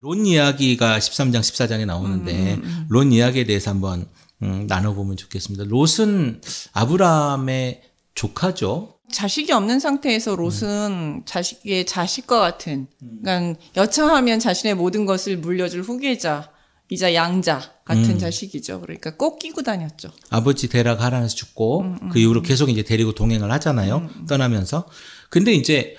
론 이야기가 13장, 14장에 나오는데 음, 음, 음. 론 이야기에 대해서 한번 음, 나눠보면 좋겠습니다. 롯은 아브라함의 조카죠. 자식이 없는 상태에서 롯은 음. 자식의 자식과 같은, 음. 그러니까 여차하면 자신의 모든 것을 물려줄 후계자, 이자 양자 같은 음. 자식이죠. 그러니까 꼭 끼고 다녔죠. 아버지 데라 가라에서 죽고 음, 음, 그 이후로 계속 이제 데리고 동행을 하잖아요. 떠나면서. 근데 이제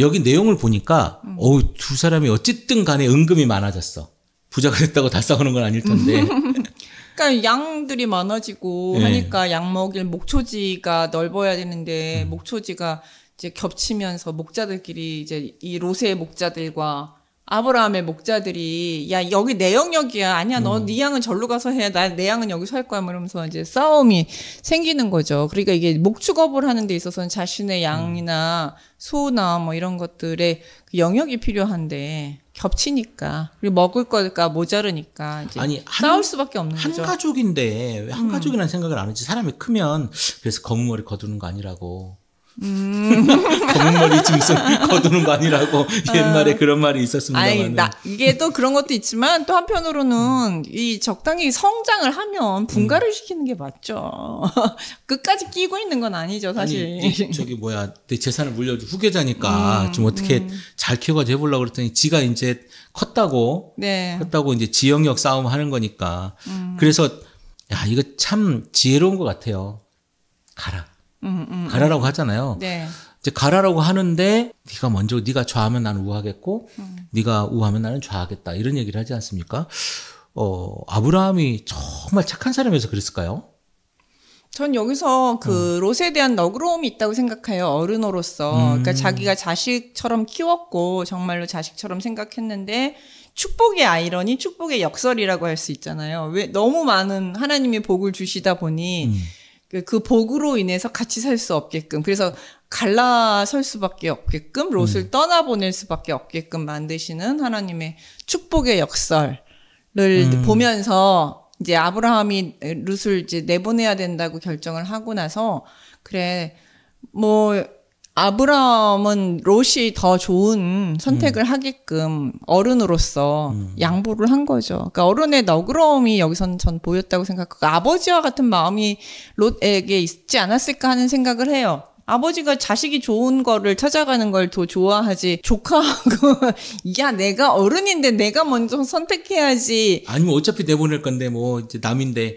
여기 내용을 보니까 음. 어우 두 사람이 어쨌든 간에 은금이 많아졌어. 부자가 됐다고 다 싸우는 건 아닐 텐데. 그러니까 양들이 많아지고 네. 하니까 양 먹일 목초지가 넓어야 되는데 음. 목초지가 이제 겹치면서 목자들끼리 이제 이 로세 목자들과 아브라함의 목자들이 야 여기 내 영역이야 아니야 너네 음. 양은 절로 가서 해 나 내 양은 여기서 할 거야 뭐 이러면서 이제 싸움이 생기는 거죠. 그러니까 이게 목축업을 하는 데 있어서는 자신의 음. 양이나 소나 뭐 이런 것들의 그 영역이 필요한데 겹치니까 그리고 먹을 거니까 모자르니까 이제 아니, 한, 싸울 수밖에 없는 한 거죠. 한 가족인데 음. 왜한 가족이라는 생각을 안 했지? 사람이 크면 그래서 검은 머리 거두는 거 아니라고 음. 검은 머리 짐승 거두는 반이라고 아. 옛말에 아. 그런 말이 있었습니다 이게 또 그런 것도 있지만 또 한편으로는 이 적당히 성장을 하면 분가를 음. 시키는 게 맞죠. 끝까지 끼고 있는 건 아니죠, 사실. 아니, 저기 뭐야, 내 재산을 물려줄 후계자니까 음. 좀 어떻게 음. 잘 키워가지고 해보려고 그랬더니 지가 이제 컸다고, 네. 컸다고 이제 지역력 싸움 하는 거니까. 음. 그래서 야, 이거 참 지혜로운 것 같아요. 가라. 음, 음, 음. 가라라고 하잖아요. 네. 이제 가라라고 하는데 네가 먼저 네가 좌하면 나는 우하겠고 음. 네가 우하면 나는 좌하겠다 이런 얘기를 하지 않습니까? 어 아브라함이 정말 착한 사람이어서 그랬을까요? 전 여기서 그 음. 롯에 대한 너그러움이 있다고 생각해요. 어른으로서. 그러니까 음. 그러니까 자기가 자식처럼 키웠고 정말로 자식처럼 생각했는데 축복의 아이러니, 축복의 역설이라고 할 수 있잖아요. 왜 너무 많은 하나님이 복을 주시다 보니 음. 그 복으로 인해서 같이 살 수 없게끔 그래서 갈라설 수밖에 없게끔 롯을 음. 떠나보낼 수밖에 없게끔 만드시는 하나님의 축복의 역설을 음. 보면서 이제 아브라함이 룻을 이제 내보내야 된다고 결정을 하고 나서 그래 뭐 아브라함은 롯이 더 좋은 선택을 음. 하게끔 어른으로서 음. 양보를 한 거죠. 그러니까 어른의 너그러움이 여기선 전 보였다고 생각하고 그러니까 아버지와 같은 마음이 롯에게 있지 않았을까 하는 생각을 해요. 아버지가 자식이 좋은 거를 찾아가는 걸 더 좋아하지 조카하고 야 내가 어른인데 내가 먼저 선택해야지 아니면 어차피 내보낼 건데 뭐 이제 남인데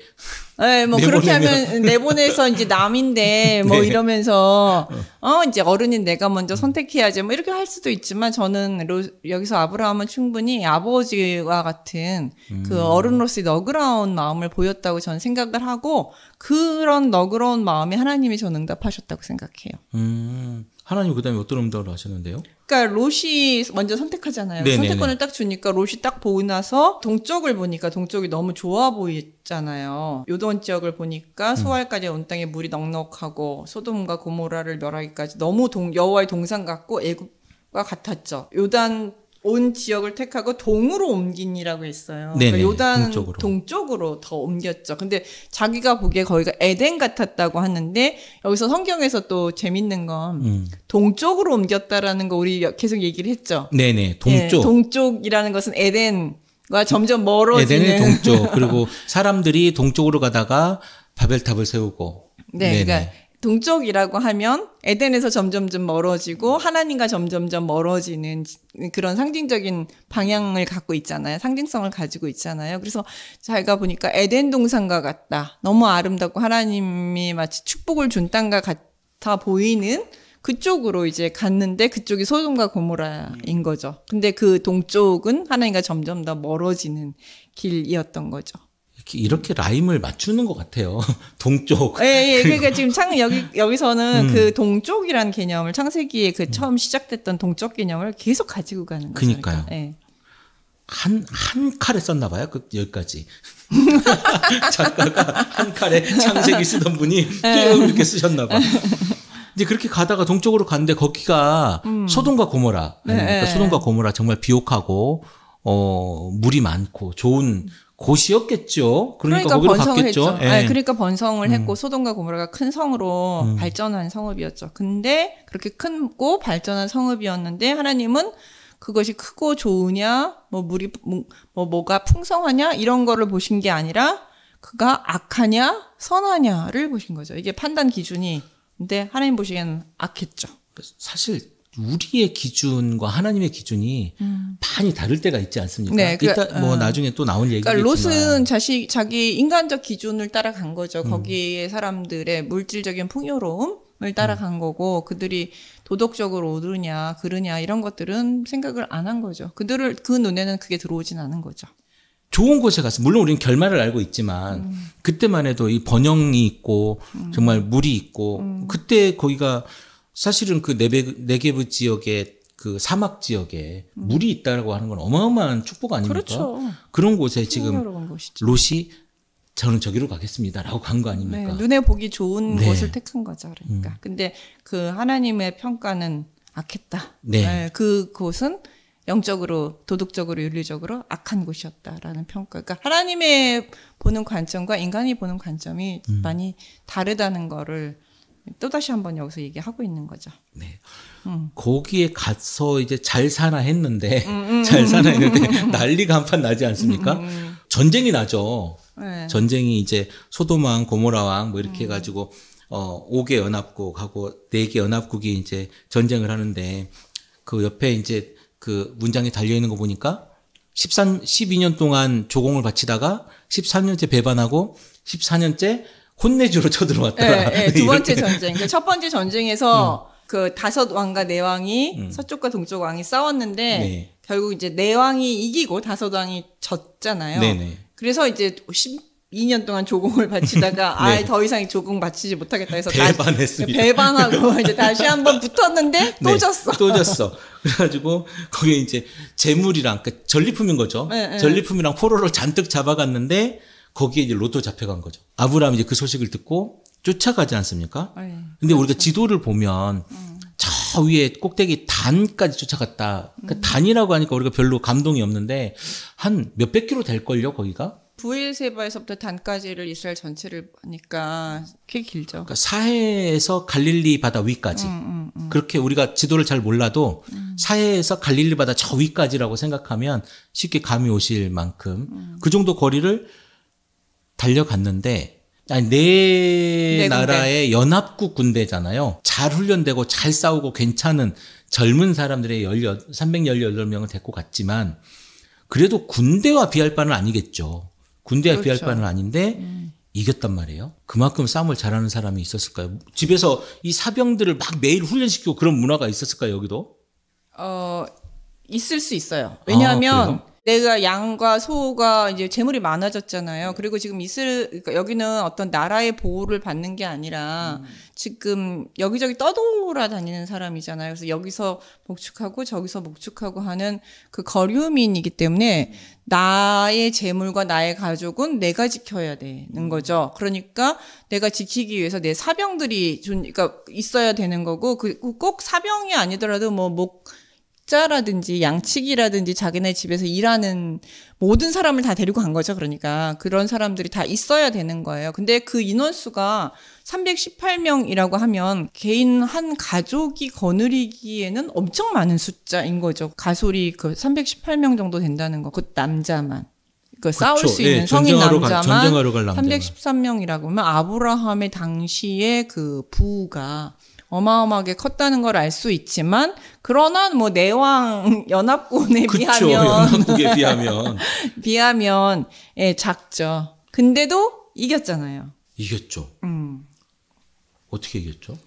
네, 뭐 그렇게 하면 내보내서 이제 남인데 뭐 네. 이러면서 어. 어 이제 어른인 내가 먼저 선택해야지 뭐 이렇게 할 수도 있지만 저는 로, 여기서 아브라함은 충분히 아버지와 같은 그 음. 그 어른으로서의 너그러운 마음을 보였다고 저는 생각을 하고 그런 너그러운 마음에 하나님이 저는 응답하셨다고 생각해요. 음. 하나님 그다음에 어떤 응답을 하셨는데요? 그러니까 롯이 먼저 선택하잖아요. 네네네. 선택권을 딱 주니까 롯이 딱 보고 나서 동쪽을 보니까 동쪽이 너무 좋아 보이잖아요. 요돈 지역을 보니까 음. 소알까지 온 땅에 물이 넉넉하고 소돔과 고모라를 멸하기까지 너무 여호와의 동상 같고 애국과 같았죠. 요단 온 지역을 택하고 동으로 옮긴이라고 했어요 그러니까 네네, 요단 동쪽으로. 동쪽으로. 더 옮겼죠. 근데 자기가 보기에 거기가 에덴 같았다고 하는데 여기서 성경에서 또 재밌는 건 음. 동쪽으로 옮겼다라는 거 우리 계속 얘기를 했죠. 네네 예, 동쪽. 네, 동쪽이라는 것은 에덴과 점점 멀어지는. 에덴의 동쪽 그리고 사람들이 동쪽으로 가다가 바벨탑을 세우고. 네, 그러니까 네네. 그러니까 동쪽이라고 하면 에덴에서 점점점 멀어지고 하나님과 점점점 멀어지는 그런 상징적인 방향을 갖고 있잖아요. 상징성을 가지고 있잖아요. 그래서 자기가 보니까 에덴 동산과 같다. 너무 아름답고 하나님이 마치 축복을 준 땅과 같아 보이는 그쪽으로 이제 갔는데 그쪽이 소돔과 고모라인 거죠. 근데 그 동쪽은 하나님과 점점 더 멀어지는 길이었던 거죠. 이렇게, 이렇게 라임을 맞추는 것 같아요. 동쪽. 예, 예. 그러니까 지금 창 여기 여기서는 음. 그 동쪽이란 개념을 창세기에 그 처음 시작됐던 동쪽 개념을 계속 가지고 가는 거죠. 그니까요. 그러니까. 예. 한, 한 칼에 썼나 봐요. 그, 여기까지. 작가가 한 칼에 창세기 쓰던 분이 쭉 예. 이렇게 쓰셨나 봐. 이제 그렇게 가다가 동쪽으로 갔는데 거기가 음. 소동과 고모라. 네. 그러니까 네. 소동과 고모라 정말 비옥하고 어 물이 많고 좋은 음. 곳이었겠죠. 그러니까, 그러니까 번성했죠. 예. 네, 그러니까 번성을 음. 했고 소돔과 고모라가 큰 성으로 음. 발전한 성읍이었죠. 근데 그렇게 큰고 발전한 성읍이었는데 하나님은 그것이 크고 좋으냐, 뭐 물이 뭐, 뭐 뭐가 풍성하냐 이런 거를 보신 게 아니라 그가 악하냐 선하냐를 보신 거죠. 이게 판단 기준이 근데 하나님 보시기에는 악했죠. 사실 우리의 기준과 하나님의 기준이 음. 많이 다를 때가 있지 않습니까? 네, 그 이따, 뭐 음. 나중에 또 나올 얘기겠 그러니까 로스는 자시, 자기 인간적 기준을 따라간 거죠. 음. 거기에 사람들의 물질적인 풍요로움을 따라간 음. 거고 그들이 도덕적으로 오르냐 그르냐 이런 것들은 생각을 안 한 거죠. 그들을 그 눈에는 그게 들어오진 않은 거죠. 좋은 곳에 갔어. 물론 우리는 결말을 알고 있지만 음. 그때만 해도 이 번영이 있고 음. 정말 물이 있고 그때 거기가 사실은 그 네베, 네게브 지역에 그 사막 지역에 음. 물이 있다라고 하는 건 어마어마한 축복 아닙니까? 그렇죠. 그런 곳에 지금 롯이 저는 저기로 가겠습니다라고 간거 네, 아닙니까? 네, 눈에 보기 좋은 네. 곳을 택한 거죠. 그러니까. 음. 근데 그 하나님의 평가는 악했다. 네. 네. 그 곳은 영적으로, 도덕적으로, 윤리적으로 악한 곳이었다라는 평가. 그러니까 하나님의 보는 관점과 인간이 보는 관점이 음. 많이 다르다는 거를 또다시 한번 여기서 얘기하고 있는 거죠. 네. 음. 거기에 가서 이제 잘 사나 했는데, 음음. 음, 음. 잘 사나 했는데, 난리가 한 판 나지 않습니까? 음음. 음, 전쟁이 나죠. 네. 전쟁이 이제 소도망 고모라왕 뭐 이렇게 음. 해가지고, 어, 5개 연합국하고 4개 연합국이 이제 전쟁을 하는데, 그 옆에 이제 그 문장이 달려있는 거 보니까, 13, 12년 동안 조공을 바치다가, 13년째 배반하고, 14년째 혼내주로 쳐들어왔다. 네, 네, 두 번째 전쟁. 그러니까 첫 번째 전쟁에서 음. 그 다섯 왕과 네 왕이 음. 서쪽과 동쪽 왕이 싸웠는데 네. 결국 이제 네 왕이 이기고 다섯 왕이 졌잖아요. 네네. 네. 그래서 이제 12년 동안 조공을 바치다가 네. 아예 더 이상 조공 바치지 못하겠다 해서 배반했습니다. 배반하고 이제 다시 한번 붙었는데 네, 또 졌어. 또 졌어. 그래가지고 거기에 이제 재물이랑 그 전리품인 거죠. 전리품이랑 포로로 잔뜩 잡아갔는데 거기에 이제 로또 잡혀간 거죠. 아브라함이 이제 그 소식을 듣고 쫓아가지 않습니까? 네. 근데 그렇죠. 우리가 지도를 보면 음. 저 위에 꼭대기 단까지 쫓아갔다. 그러니까 음. 단이라고 하니까 우리가 별로 감동이 없는데 한 몇백 키로 될걸요, 거기가? 부엘세바에서부터 단까지를 이스라엘 전체를 하니까 꽤 길죠. 그러니까 사해에서 갈릴리 바다 위까지. 음, 음, 음. 그렇게 우리가 지도를 잘 몰라도 음. 사해에서 갈릴리 바다 저 위까지라고 생각하면 쉽게 감이 오실 만큼 음. 그 정도 거리를 달려갔는데 아니 네, 네 나라의 군대. 연합국 군대잖아요. 잘 훈련되고 잘 싸우고 괜찮은 젊은 사람들의 18, 318명을 데리고 갔지만 그래도 군대와 비할 바는 아니겠죠. 군대와 그렇죠. 비할 바는 아닌데 음. 이겼단 말이에요. 그만큼 싸움을 잘하는 사람이 있었을까요? 집에서 이 사병들을 막 매일 훈련시키고 그런 문화가 있었을까요, 여기도? 어, 있을 수 있어요. 왜냐하면 아, 내가 양과 소가 이제 재물이 많아졌잖아요. 그리고 지금 이슬 그러니까 여기는 어떤 나라의 보호를 받는 게 아니라 음. 지금 여기저기 떠돌아 다니는 사람이잖아요. 그래서 여기서 목축하고 저기서 목축하고 하는 그 거류민이기 때문에 음. 나의 재물과 나의 가족은 내가 지켜야 되는 음. 거죠. 그러니까 내가 지키기 위해서 내 사병들이 좀 그러니까 있어야 되는 거고 그꼭 사병이 아니더라도 뭐목 식자라든지 양치기라든지 자기네 집에서 일하는 모든 사람을 다 데리고 간 거죠. 그러니까 그런 사람들이 다 있어야 되는 거예요. 근데 그 인원수가 318명이라고 하면 개인 한 가족이 거느리기에는 엄청 많은 숫자인 거죠. 가솔이 그 318명 정도 된다는 거. 그 남자만. 그 그렇죠. 싸울 수 예, 있는 예, 성인 남자만 가, 313명이라고 하면 아브라함의 당시에그 부가 어마어마하게 컸다는 걸 알 수 있지만 그러나 뭐 내왕 연합군에 그쵸, 비하면 연합국에 비하면 비하면 예 작죠. 근데도 이겼잖아요. 이겼죠. 음. 어떻게 이겼죠?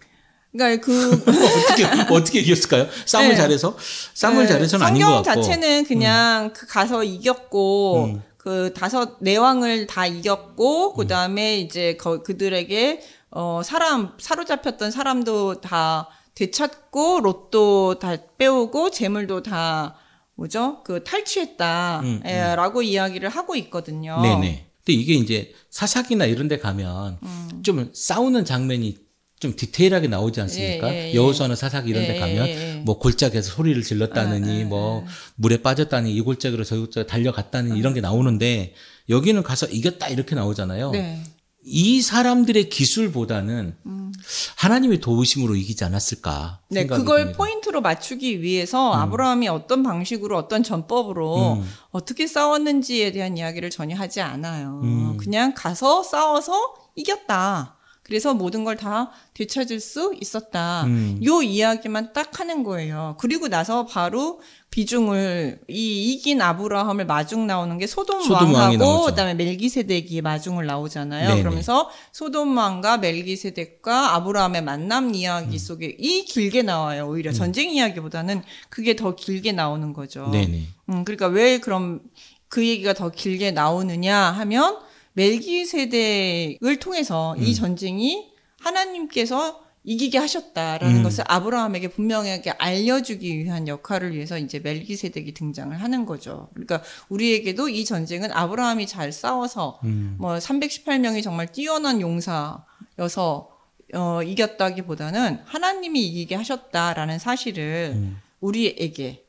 그러니까 그 어떻게 어떻게 이겼을까요? 싸움을 네. 잘해서 싸움을 네. 잘해서는 아닌 것 같고 성경 자체는 그냥 음. 그 가서 이겼고 음. 그 다섯 내왕을 다 이겼고 그 다음에 이제 그들에게 어, 사람, 사로잡혔던 사람도 다 되찾고, 로또 다 빼오고, 재물도 다, 뭐죠? 그 탈취했다. 음, 음. 예, 라고 이야기를 하고 있거든요. 네네. 네. 근데 이게 이제 사사기나 이런 데 가면 음. 좀 싸우는 장면이 좀 디테일하게 나오지 않습니까? 예, 예, 예. 여우수아나 사사기 이런 데 예, 예, 가면 뭐 골짜기에서 소리를 질렀다느니 아, 아 뭐 아. 물에 빠졌다니 이 골짜기로 저 골짜기 달려갔다니 이런 게 나오는데 여기는 가서 이겼다 이렇게 나오잖아요. 네. 이 사람들의 기술보다는 음. 하나님의 도우심으로 이기지 않았을까. 네, 그걸 됩니다. 포인트로 맞추기 위해서 음. 아브라함이 어떤 방식으로 어떤 전법으로 음. 어떻게 싸웠는지에 대한 이야기를 전혀 하지 않아요. 음. 그냥 가서 싸워서 이겼다. 그래서 모든 걸 다 되찾을 수 있었다. 음. 요 이야기만 딱 하는 거예요. 그리고 나서 바로 비중을 이 이긴 아브라함을 마중 나오는 게 소돔, 왕하고 그다음에 멜기세덱이 마중을 나오잖아요. 네네. 그러면서 소돔 왕과 멜기세덱과 아브라함의 만남 이야기 음. 속에 이 길게 나와요. 오히려 음. 전쟁 이야기보다는 그게 더 길게 나오는 거죠. 네네. 음, 그러니까 왜 그럼 그 얘기가 더 길게 나오느냐 하면 멜기세덱을 통해서 이 음. 전쟁이 하나님께서 이기게 하셨다라는 음. 것을 아브라함에게 분명하게 알려주기 위한 역할을 위해서 이제 멜기세덱이 등장을 하는 거죠. 그러니까 우리에게도 이 전쟁은 아브라함이 잘 싸워서 음. 뭐 318명이 정말 뛰어난 용사여서 어, 이겼다기보다는 하나님이 이기게 하셨다라는 사실을 음.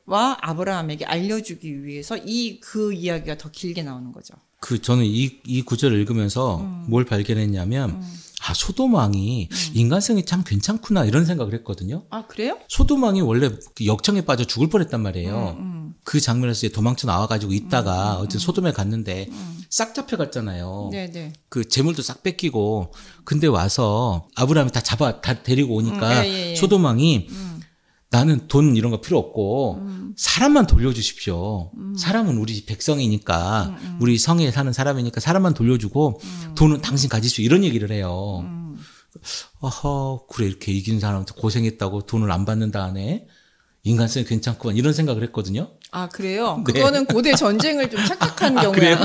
우리에게와 아브라함에게 알려주기 위해서 이 그 이야기가 더 길게 나오는 거죠. 그 저는 이 이 구절을 읽으면서 음. 뭘 발견했냐면. 음. 아 소도망이 음. 인간성이 참 괜찮구나 이런 생각을 했거든요. 아 그래요? 소도망이 원래 그 역청에 빠져 죽을 뻔했단 말이에요. 음, 음. 그 장면에서 이제 도망쳐 나와가지고 있다가 음, 음, 어쨌든 음. 소돔에 갔는데 싹 잡혀갔잖아요. 네네. 네. 그 재물도 싹 뺏기고 근데 와서 아브라함이 다 잡아 다 데리고 오니까 예, 예, 예. 소도망이 나는 돈 이런 거 필요 없고 음. 사람만 돌려주십시오. 음. 사람은 우리 백성이니까 음, 음. 우리 성에 사는 사람이니까 사람만 돌려주고 음. 돈은 당신 가지수 이런 얘기를 해요. 음. 어허 그래 이렇게 이긴 사람한테 고생했다고 돈을 안 받는다 하네. 인간성이 괜찮구만 이런 생각을 했거든요. 아 그래요? 네. 그거는 고대 전쟁을 좀 착각한 아, 경우야.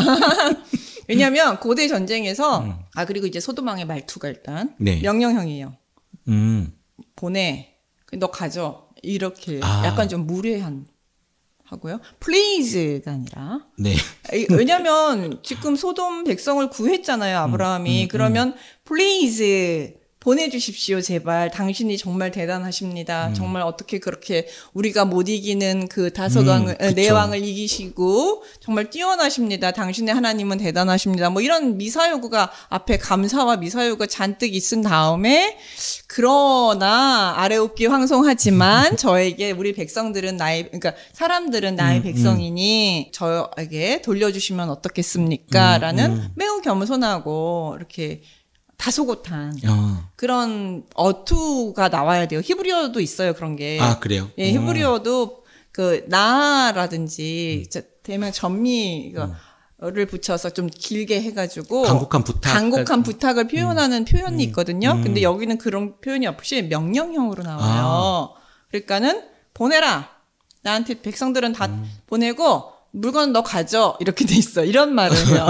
왜냐하면 고대 전쟁에서 아 그리고 이제 소도망의 말투가 일단 네. 명령형이에요. 음. 보내. 너 가져. 이렇게 아. 약간 좀 무례한 하고요. 플레이즈가 아니라. 네. 왜냐면 지금 소돔 백성을 구했잖아요, 음, 아브라함이. 음, 음, 음. 그러면 플레이즈 보내주십시오, 제발. 당신이 정말 대단하십니다. 음. 정말 어떻게 그렇게 우리가 못 이기는 그 다섯 음, 왕을, 음, 내왕을 네 이기시고, 정말 뛰어나십니다. 당신의 하나님은 대단하십니다. 뭐 이런 미사요구가 앞에 감사와 미사요구가 잔뜩 있은 다음에, 그러나 아래웃기 황송하지만 저에게 우리 백성들은 나의, 그러니까 사람들은 나의 음, 음. 백성이니 저에게 돌려주시면 어떻겠습니까? 음, 라는 매우 겸손하고, 이렇게 다소곳한 어. 그런 어투가 나와야 돼요. 히브리어도 있어요 그런 게. 아 그래요? 예, 어. 히브리어도 그 나라든지 음. 대면 전미. 음. 붙여서 좀 길게 해가지고 간곡한 부탁 간곡한 아, 부탁을 음. 표현하는 음. 표현이 있거든요. 음. 근데 여기는 그런 표현이 없이 명령형으로 나와요. 아. 그러니까는 보내라 나한테 백성들은 다 음. 보내고 물건 너 가져 이렇게 돼 있어 이런 말은요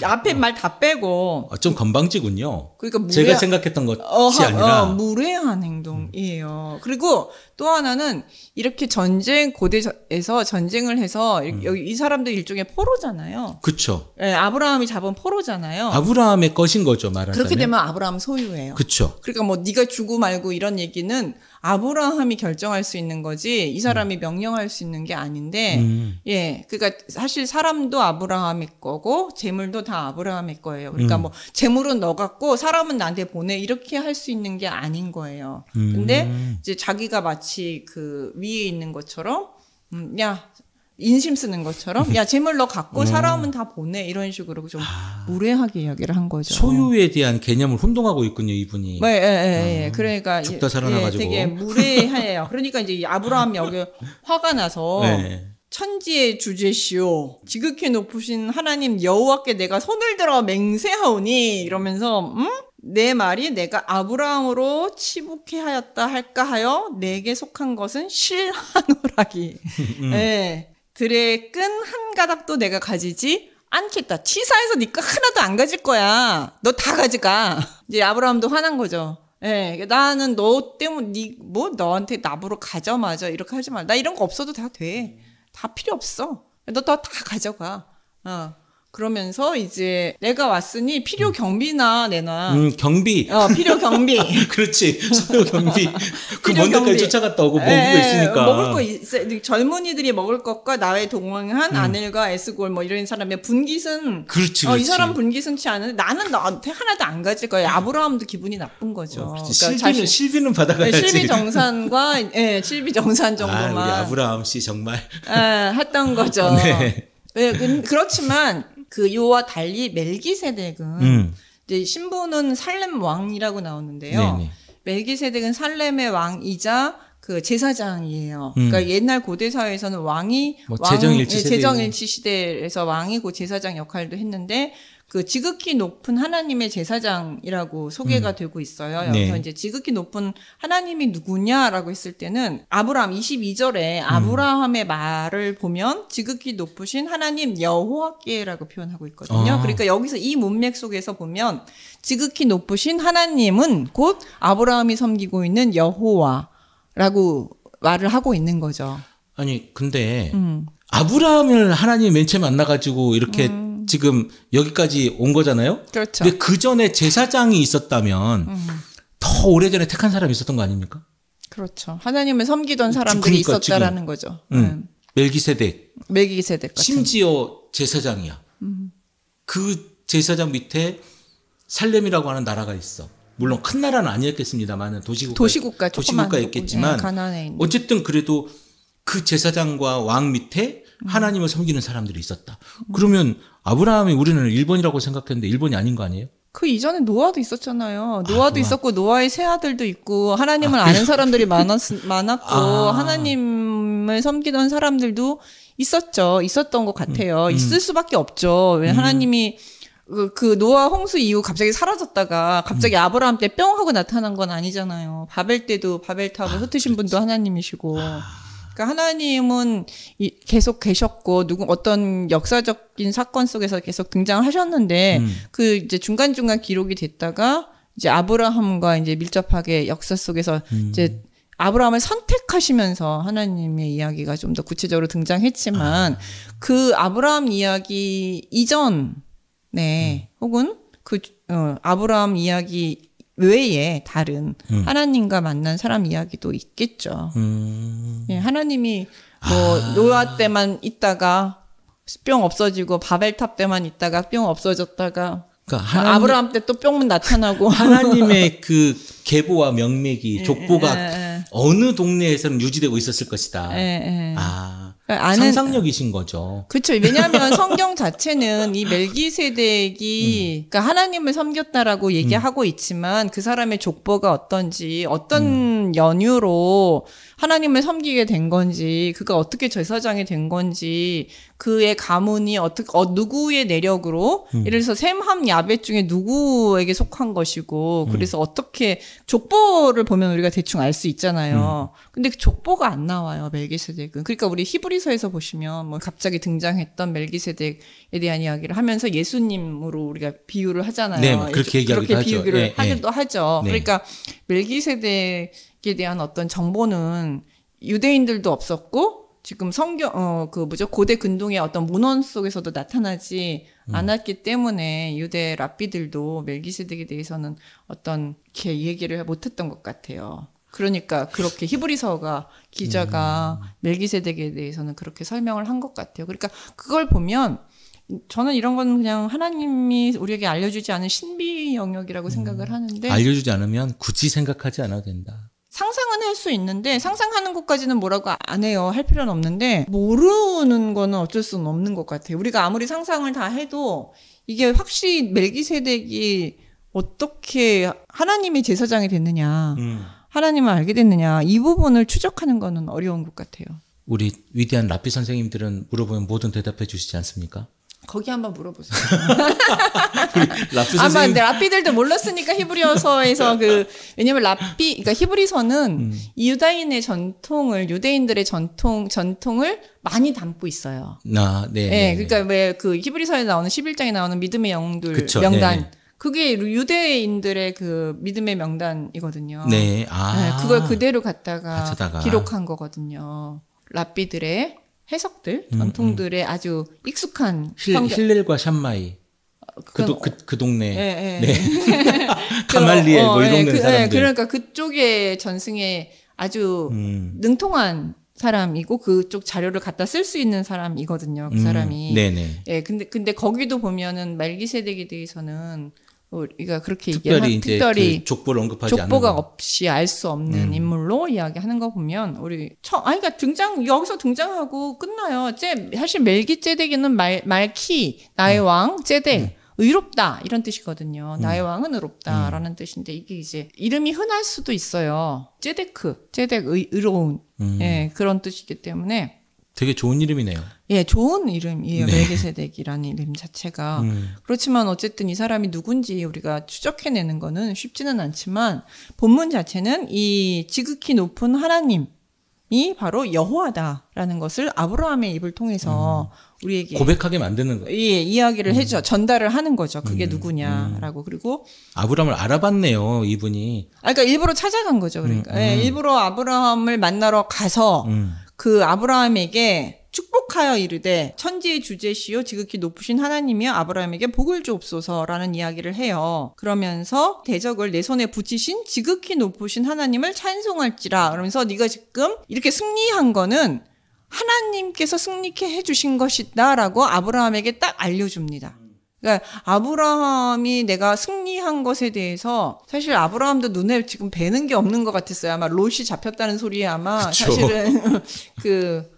앞에 말 다 빼고 아, 좀 건방지군요. 그러니까 무례... 제가 생각했던 것이 어하, 어, 아니라 어, 무례한 행동이에요. 음. 그리고 또 하나는 이렇게 전쟁 고대에서 전쟁을 해서 음. 여기 이사람들 일종의 포로잖아요. 그렇죠. 예, 아브라함이 잡은 포로잖아요. 아브라함의 것인 거죠, 말하자면. 그렇게 되면 아브라함 소유예요. 그렇죠. 그러니까 뭐 네가 주고 말고 이런 얘기는 아브라함이 결정할 수 있는 거지 이 사람이 음. 명령할 수 있는 게 아닌데 음. 예 그러니까 사실 사람도 아브라함의 거고 재물도 다 아브라함의 거예요 그러니까 음. 뭐 재물은 너 갖고 사람은 나한테 보내 이렇게 할 수 있는 게 아닌 거예요 근데 음. 이제 자기가 마치 마치 그 위에 있는 것처럼 음, 야 인심 쓰는 것처럼 야 재물 너 갖고 음. 살아오면 다 보내 이런 식으로 좀 아. 무례하게 이야기를 한 거죠. 소유에 대한 개념을 혼동하고 있군요 이분이. 네, 예, 예, 예. 아, 그러니까 죽다 살아나가지고 예, 되게 무례해요. 그러니까 이제 아브라함 여기 화가 나서. 네. 천지의 주제시오 지극히 높으신 하나님 여호와께 내가 손을 들어 맹세하오니 이러면서 음내 말이 내가 아브라함으로 치부케 하였다 할까 하여 내게 속한 것은 실하노라기. 음. 네. 예. 들의 끈한 가닥도 내가 가지지 않겠다. 치사해서 니가 하나도 안 가질 거야. 너 다 가져가. 이제 아브라함도 화난 거죠. 예, 나는 너 때문에 니, 뭐 너한테 나보러 가져마저 이렇게 하지 말. 나 이런 거 없어도 다 돼. 다 필요 없어. 너다다 가져가. 어. 그러면서 이제 내가 왔으니 필요 음. 경비나 내놔. 음, 경비. 어, 필요 경비. 그렇지. 소요 경비. 그먼 데까지 쫓아갔다 오고 예, 예, 먹을 거 있으니까. 먹을 거있 젊은이들이 먹을 것과 나의 동행한 음. 아넬과 에스골 뭐 이런 사람의 분깃은. 그렇지, 그렇지. 어, 이 사람 분깃은치 않은데 나는 너한테 하나도 안 가질 거야. 아브라함도 기분이 나쁜 거죠. 어, 그러니까 실비는, 자신, 실비는 받아가야지. 네, 실비 정산과, 예, 네, 실비 정산 아, 정도만. 아, 우리 아브라함 씨 정말. 예, 했던 거죠. 네. 네, 그렇지만 그요와 달리 멜기세덱은 음. 이제 신부는 살렘 왕이라고 나오는데요. 네네. 멜기세덱은 살렘의 왕이자 그 제사장이에요. 음. 그러니까 옛날 고대 사회에서는 왕이 뭐 왕, 네, 재정일치, 예, 재정일치 시대에서 왕이고 제사장 역할도 했는데 그 지극히 높은 하나님의 제사장이라고 소개가 음. 되고 있어요. 네. 그래서 이제 지극히 높은 하나님이 누구냐라고 했을 때는 아브라함 22절에 음. 아브라함의 음. 말을 보면 지극히 높으신 하나님 여호와께라고 표현하고 있거든요. 아. 그러니까 여기서 이 문맥 속에서 보면 지극히 높으신 하나님은 곧 아브라함이 섬기고 있는 여호와라고 말을 하고 있는 거죠. 아니 근데 음. 아브라함을 하나님 맨 처음 만나가지고 이렇게 음. 지금 여기까지 온 거잖아요. 그렇죠. 근데 그 전에 제사장이 있었다면 음. 더 오래전에 택한 사람이 있었던 거 아닙니까? 그렇죠. 하나님을 섬기던 사람들이 그러니까 있었다라는 거죠. 음. 네. 멜기세덱. 멜기세덱 같은. 심지어 제사장이야. 음. 그 제사장 밑에 살렘이라고 하는 나라가 있어. 물론 큰 나라는 아니었겠습니다만 도시국가 도시국가 도시국가였겠지만 네, 예, 어쨌든 그래도 그 제사장과 왕 밑에 음. 하나님을 섬기는 사람들이 있었다. 그러면 아브라함이 우리는 일본이라고 생각했는데 일본이 아닌 거 아니에요? 그 이전에 노아도 있었잖아요. 아, 노아도 아, 노아. 있었고 노아의 새 아들도 있고 하나님을 아, 는 사람들이 많았 많았고 아. 하나님을 섬기던 사람들도 있었죠. 있었던 것 같아요. 음, 음. 있을 수밖에 없죠. 왜 음. 하나님이 그, 그, 노아 홍수 이후 갑자기 사라졌다가 갑자기 음. 아브라함 때 뿅 하고 나타난 건 아니잖아요. 바벨 때도 바벨탑을 아, 흩으신 분도 그렇죠. 하나님이시고. 아. 그러니까 하나님은 계속 계셨고 누구 어떤 역사적인 사건 속에서 계속 등장하셨는데 음. 그 이제 중간 중간 기록이 됐다가 이제 아브라함과 이제 밀접하게 역사 속에서 음. 이제 아브라함을 선택하시면서 하나님의 이야기가 좀 더 구체적으로 등장했지만 아. 그 아브라함 이야기 이전에 음. 혹은 그 어, 아브라함 이야기 외에 다른 음. 하나님과 만난 사람 이야기도 있겠죠. 음. 예, 하나님이 뭐 아. 노아 때만 있다가 뿅 없어지고 바벨탑 때만 있다가 뿅 없어졌다가 그러니까 아, 하나님, 아브라함 때 또 뿅문 나타나고 하나님의 그 계보와 명맥이 예, 족보가 에, 예, 에, 예. 어느 동네에서는 유지되고 있었을 것이다. 아. 그 아는, 상상력이신 거죠. 그렇죠. 왜냐하면 성경 자체는 이 멜기세덱이 음. 그러니까 하나님을 섬겼다라고 음. 얘기하고 음. 있지만 그 사람의 족보가 어떤지 어떤 음. 연유로 하나님을 섬기게 된 건지 그가 어떻게 제사장이 된 건지 그의 가문이 어떻게 어, 누구의 내력으로 음. 예를 들어서 샘함 야벳 중에 누구에게 속한 것이고 음. 그래서 음. 어떻게 족보를 보면 우리가 대충 알 수 있잖아요. 음. 근데 그 족보가 안 나와요 멜기세덱은. 그러니까 우리 히브리서에서 보시면 뭐 갑자기 등장했던 멜기세덱에 대한 이야기를 하면서 예수님으로 우리가 비유를 하잖아요. 네, 그렇게, 이렇게, 그렇게 비유를 예, 예. 하기도 예. 하죠. 네. 그러니까 멜기세덱 대한 어떤 정보는 유대인들도 없었고 지금 성경 어그 뭐죠 고대 근동의 어떤 문헌 속에서도 나타나지 음. 않았기 음. 때문에 유대 랍비들도 멜기세덱에 대해서는 어떤 게 얘기를 못했던 것 같아요. 그러니까 그렇게 히브리서가 기자가 음. 멜기세덱에 대해서는 그렇게 설명을 한 것 같아요. 그러니까 그걸 보면 저는 이런 건 그냥 하나님이 우리에게 알려주지 않은 신비 영역이라고 음. 생각을 하는데 알려주지 않으면 굳이 생각하지 않아도 된다. 상상은 할 수 있는데 상상하는 것까지는 뭐라고 안 해요. 할 필요는 없는데 모르는 거는 어쩔 수는 없는 것 같아요. 우리가 아무리 상상을 다 해도 이게 확실히 멜기세덱이 어떻게 하나님이 제사장이 됐느냐, 음. 하나님을 알게 됐느냐 이 부분을 추적하는 거는 어려운 것 같아요. 우리 위대한 라피 선생님들은 물어보면 뭐든 대답해 주시지 않습니까? 거기 한번 물어보세요. 아마 근데 라피들도 몰랐으니까 히브리어서에서 그 왜냐면 라피 그러니까 히브리서는 음. 유다인의 전통을 유대인들의 전통 전통을 많이 담고 있어요. 아, 네. 예, 네, 네, 그러니까 왜 그 히브리서에 나오는 11장에 나오는 믿음의 영웅들 그쵸, 명단 네, 네 그게 유대인들의 그 믿음의 명단이거든요. 네. 예, 아. 네, 그걸 그대로 갖다가 가져다가. 기록한 거거든요. 랍비들의 해석들, 전통들의 음, 음. 아주 익숙한 힐, 성격. 힐렐과 샴마이. 어, 그도 그, 그 동네 예, 예. 네, 네. 네. 가말리엘 뭐이 동네 그, 예, 사람들 그러니까 그쪽에 전승에 아주 음. 능통한 사람이고 그쪽 자료를 갖다 쓸 수 있는 사람이거든요. 그 음. 사람이. 네네. 네. 예, 근데 근데 거기도 보면은 말기세대에 대해서는 뭐 우리가 그렇게 얘기하면 특별히 그 족보를 언급하지 족보가 없이 알 수 없는 음. 인물로 이야기하는 거 보면 우리 처 아니 그러니까 등장 여기서 등장하고 끝나요. 제 사실 멜기 제덱에는 말 말키 나의 음. 왕 제덱 음. 의롭다 이런 뜻이거든요. 음. 나의 왕은 의롭다라는 음. 뜻인데 이게 이제 이름이 흔할 수도 있어요. 제데크 제덱 의, 의로운 음. 예, 그런 뜻이기 때문에 되게 좋은 이름이네요. 예, 좋은 이름이에요. 멜기세덱이라는 네. 이름 자체가. 음. 그렇지만 어쨌든 이 사람이 누군지 우리가 추적해내는 거는 쉽지는 않지만 본문 자체는 이 지극히 높은 하나님 이 바로 여호와다라는 것을 아브라함의 입을 통해서 음. 우리에게 고백하게 만드는 거예 예, 이야기를 음. 해줘 전달을 하는 거죠. 그게 음. 누구냐라고 음. 그리고 아브라함을 알아봤네요, 이분이. 아, 그러니까 일부러 찾아간 거죠. 그러니까 음. 예, 음. 일부러 아브라함을 만나러 가서 그 아브라함에게 축복하여 이르되 천지의 주제시요 지극히 높으신 하나님이여 아브라함에게 복을 주옵소서라는 이야기를 해요. 그러면서 대적을 내 손에 붙이신 지극히 높으신 하나님을 찬송할지라 그러면서 네가 지금 이렇게 승리한 거는 하나님께서 승리케 해주신 것이다라고 아브라함에게 딱 알려줍니다. 그러니까 아브라함이 내가 승리한 것에 대해서 사실 아브라함도 눈에 지금 뵈는 게 없는 것 같았어요. 아마 롯이 잡혔다는 소리에 아마 그쵸. 사실은 그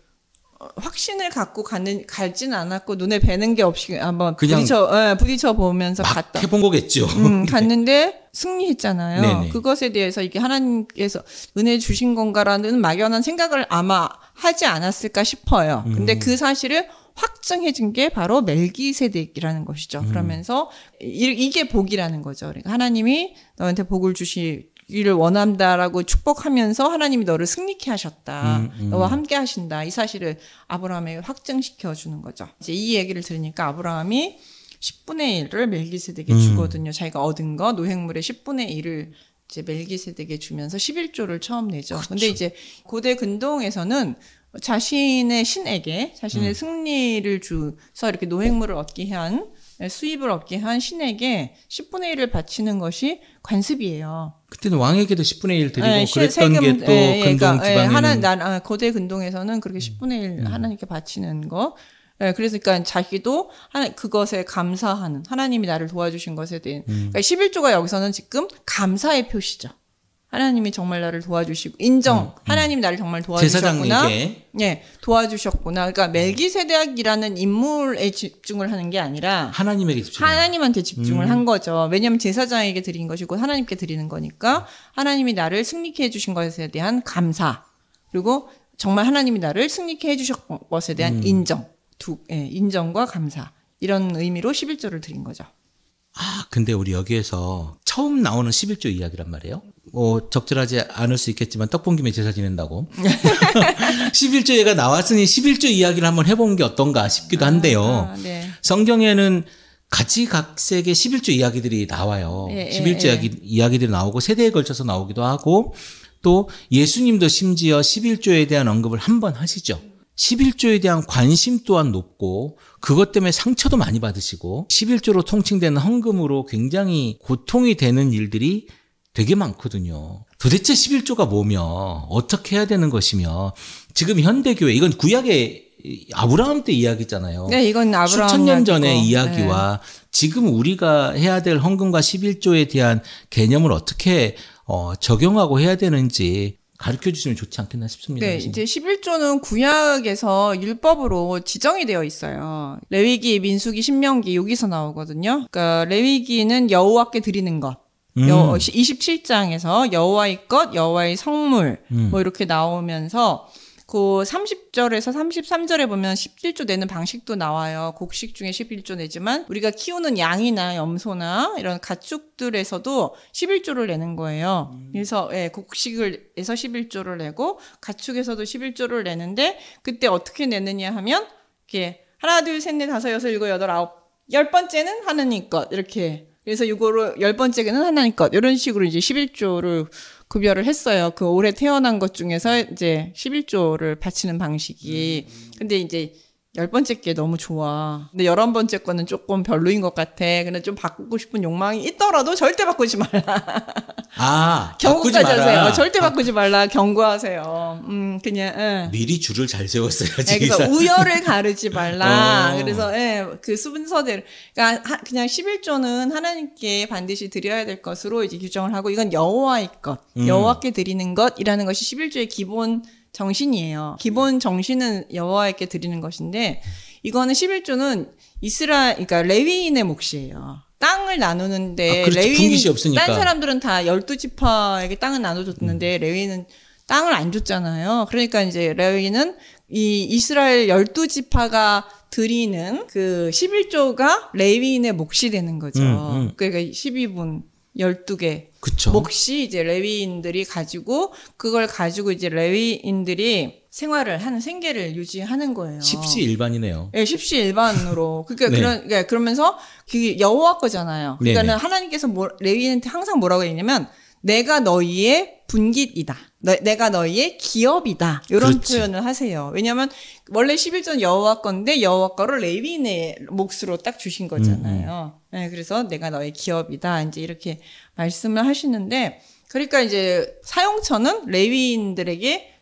확신을 갖고 가는 갈진 않았고 눈에 뵈는 게 없이 한번 그냥 부딪혀, 예, 부딪혀 보면서 갔다 해본 거겠죠. 음, 네. 갔는데 승리했잖아요. 네네. 네. 그것에 대해서 이게 하나님께서 은혜 주신 건가라는 막연한 생각을 아마 하지 않았을까 싶어요. 근데 음. 그 사실을 확증해진 게 바로 멜기세덱이라는 것이죠. 음. 그러면서 이, 이게 복이라는 거죠. 그러니까 하나님이 너한테 복을 주시 기를 원한다라고 축복하면서 하나님이 너를 승리케 하셨다. 음, 음. 너와 함께 하신다. 이 사실을 아브라함에게 확증시켜 주는 거죠. 이제 이 얘기를 들으니까 아브라함이 10분의 1을 멜기세덱에 음. 주거든요. 자기가 얻은 거 노획물의 10분의 1을 이제 멜기세덱에 주면서 11조를 처음 내죠. 그렇죠. 근데 이제 고대 근동에서는 자신의 신에게 자신의 음. 승리를 주서 이렇게 노획물을 얻게 한 예, 수입을 얻게 한 신에게 10분의 1을 바치는 것이 관습이에요. 그때는 왕에게도 10분의 1 드리고 네, 그랬던 게또 예, 그러니까, 근동 그러니까, 예, 하나 아, 고대 근동에서는 그렇게 10분의 음. 1 음. 하나님께 바치는 거. 예, 그러니까 자기도 하나 그것에 감사하는 하나님이 나를 도와주신 것에 대한 음. 그러니까 11조가 여기서는 지금 감사의 표시죠. 하나님이 정말 나를 도와주시고 인정 음, 음. 하나님 나를 정말 도와주셨구나. 예, 도와주셨구나. 그러니까 멜기세대학이라는 인물에 집중을 하는 게 아니라 하나님에게 집중. 하나님한테 집중을 음. 한 거죠. 왜냐하면 제사장에게 드린 것이고 하나님께 드리는 거니까 하나님이 나를 승리케 해주신 것에 대한 감사 그리고 정말 하나님이 나를 승리케 해주셨 것에 대한 음. 인정 두 예, 인정과 감사 이런 의미로 11조를 드린 거죠. 아, 근데 우리 여기에서 처음 나오는 11조 이야기란 말이에요. 뭐 적절하지 않을 수 있겠지만 떡봉 김에 제사 지낸다고 11조예가 나왔으니 11조 이야기를 한번 해본 게 어떤가 싶기도 아, 한데요. 아, 네. 성경에는 가지각색의 11조 이야기들이 나와요. 예, 11조 예, 예, 이야기, 이야기들이 나오고 세대에 걸쳐서 나오기도 하고 또 예수님도 심지어 11조에 대한 언급을 한번 하시죠. 11조에 대한 관심 또한 높고 그것 때문에 상처도 많이 받으시고 11조로 통칭되는 헌금으로 굉장히 고통이 되는 일들이 되게 많거든요. 도대체 11조가 뭐며 어떻게 해야 되는 것이며 지금 현대교회 이건 구약의 아브라함 때 이야기잖아요. 네, 이건 아브라함 수천 년 전의 네. 이야기와 네. 지금 우리가 해야 될 헌금과 11조에 대한 개념을 어떻게 어, 적용하고 해야 되는지 가르쳐 주시면 좋지 않겠나 싶습니다. 네, 이제 11조는 구약에서 율법으로 지정이 되어 있어요. 레위기, 민수기, 신명기 여기서 나오거든요. 그러니까 레위기는 여호와께 드리는 것. 음. 여, 어, 27장에서 여호와의 것, 여호와의 성물 음. 뭐 이렇게 나오면서 그 30절에서 33절에 보면 11조 내는 방식도 나와요. 곡식 중에 11조 내지만 우리가 키우는 양이나 염소나 이런 가축들에서도 11조를 내는 거예요. 음. 그래서 예, 곡식을 에서 11조를 내고 가축에서도 11조를 내는데 그때 어떻게 내느냐 하면 이렇게 하나 둘 셋 넷 다섯 여섯 일곱 여덟 아홉 열 번째는 하느님 것 이렇게 그래서 이거를열 번째는 하나님 것 이런 식으로 이제 11조를 구별을 했어요. 그 올해 태어난 것 중에서 이제 11조를 바치는 방식이. 음. 근데 이제 열 번째 게 너무 좋아. 근데 열한 번째 거는 조금 별로인 것 같아. 근데 좀 바꾸고 싶은 욕망이 있더라도 절대 바꾸지 말라. 아, 경고까지 하세요. 뭐 절대 바꾸지 말라. 경고하세요. 음, 그냥, 응. 예. 미리 줄을 잘세웠어요지 네, 예, 그래서 우열을 가르지 말라. 어. 그래서, 예, 그수분서대로그니까 그냥 11조는 하나님께 반드시 드려야 될 것으로 이제 규정을 하고, 이건 여호와의 것, 음. 여호와께 드리는 것이라는 것이 11조의 기본 정신이에요. 기본 정신은 여호와에게 드리는 것인데 이거는 11조는 이스라 그러니까 레위인의 몫이에요. 땅을 나누는데 아, 그렇지, 레위인 딴 사람들은 다 12지파에게 땅을 나눠 줬는데 음. 레위인은 땅을 안 줬잖아요. 그러니까 이제 레위는 이 이스라엘 열두 지파가 드리는 그 11조가 레위인의 몫이 되는 거죠. 음, 음. 그러니까 12분 12개 그쵸. 몫이 이제 레위인들이 가지고 그걸 가지고 이제 레위인들이 생활을 하는 생계를 유지하는 거예요. 십시 일반이네요. 예, 네, 십시 일반으로. 그러니까 네. 그런 그러니까 그러면서 그게 여호와 거잖아요. 그러니까는 네네. 하나님께서 뭐, 레위인한테 항상 뭐라고 했냐면 내가 너희의 분깃이다. 너, 내가 너희의 기업이다. 이런 그렇지. 표현을 하세요. 왜냐하면 원래 11전 여호와 건데 여호와 거를 레위인의 몫으로 딱 주신 거잖아요. 음. 네, 그래서 내가 너의 기업이다. 이제 이렇게 말씀을 하시는데 그러니까 이제 사용처는 레위인들에게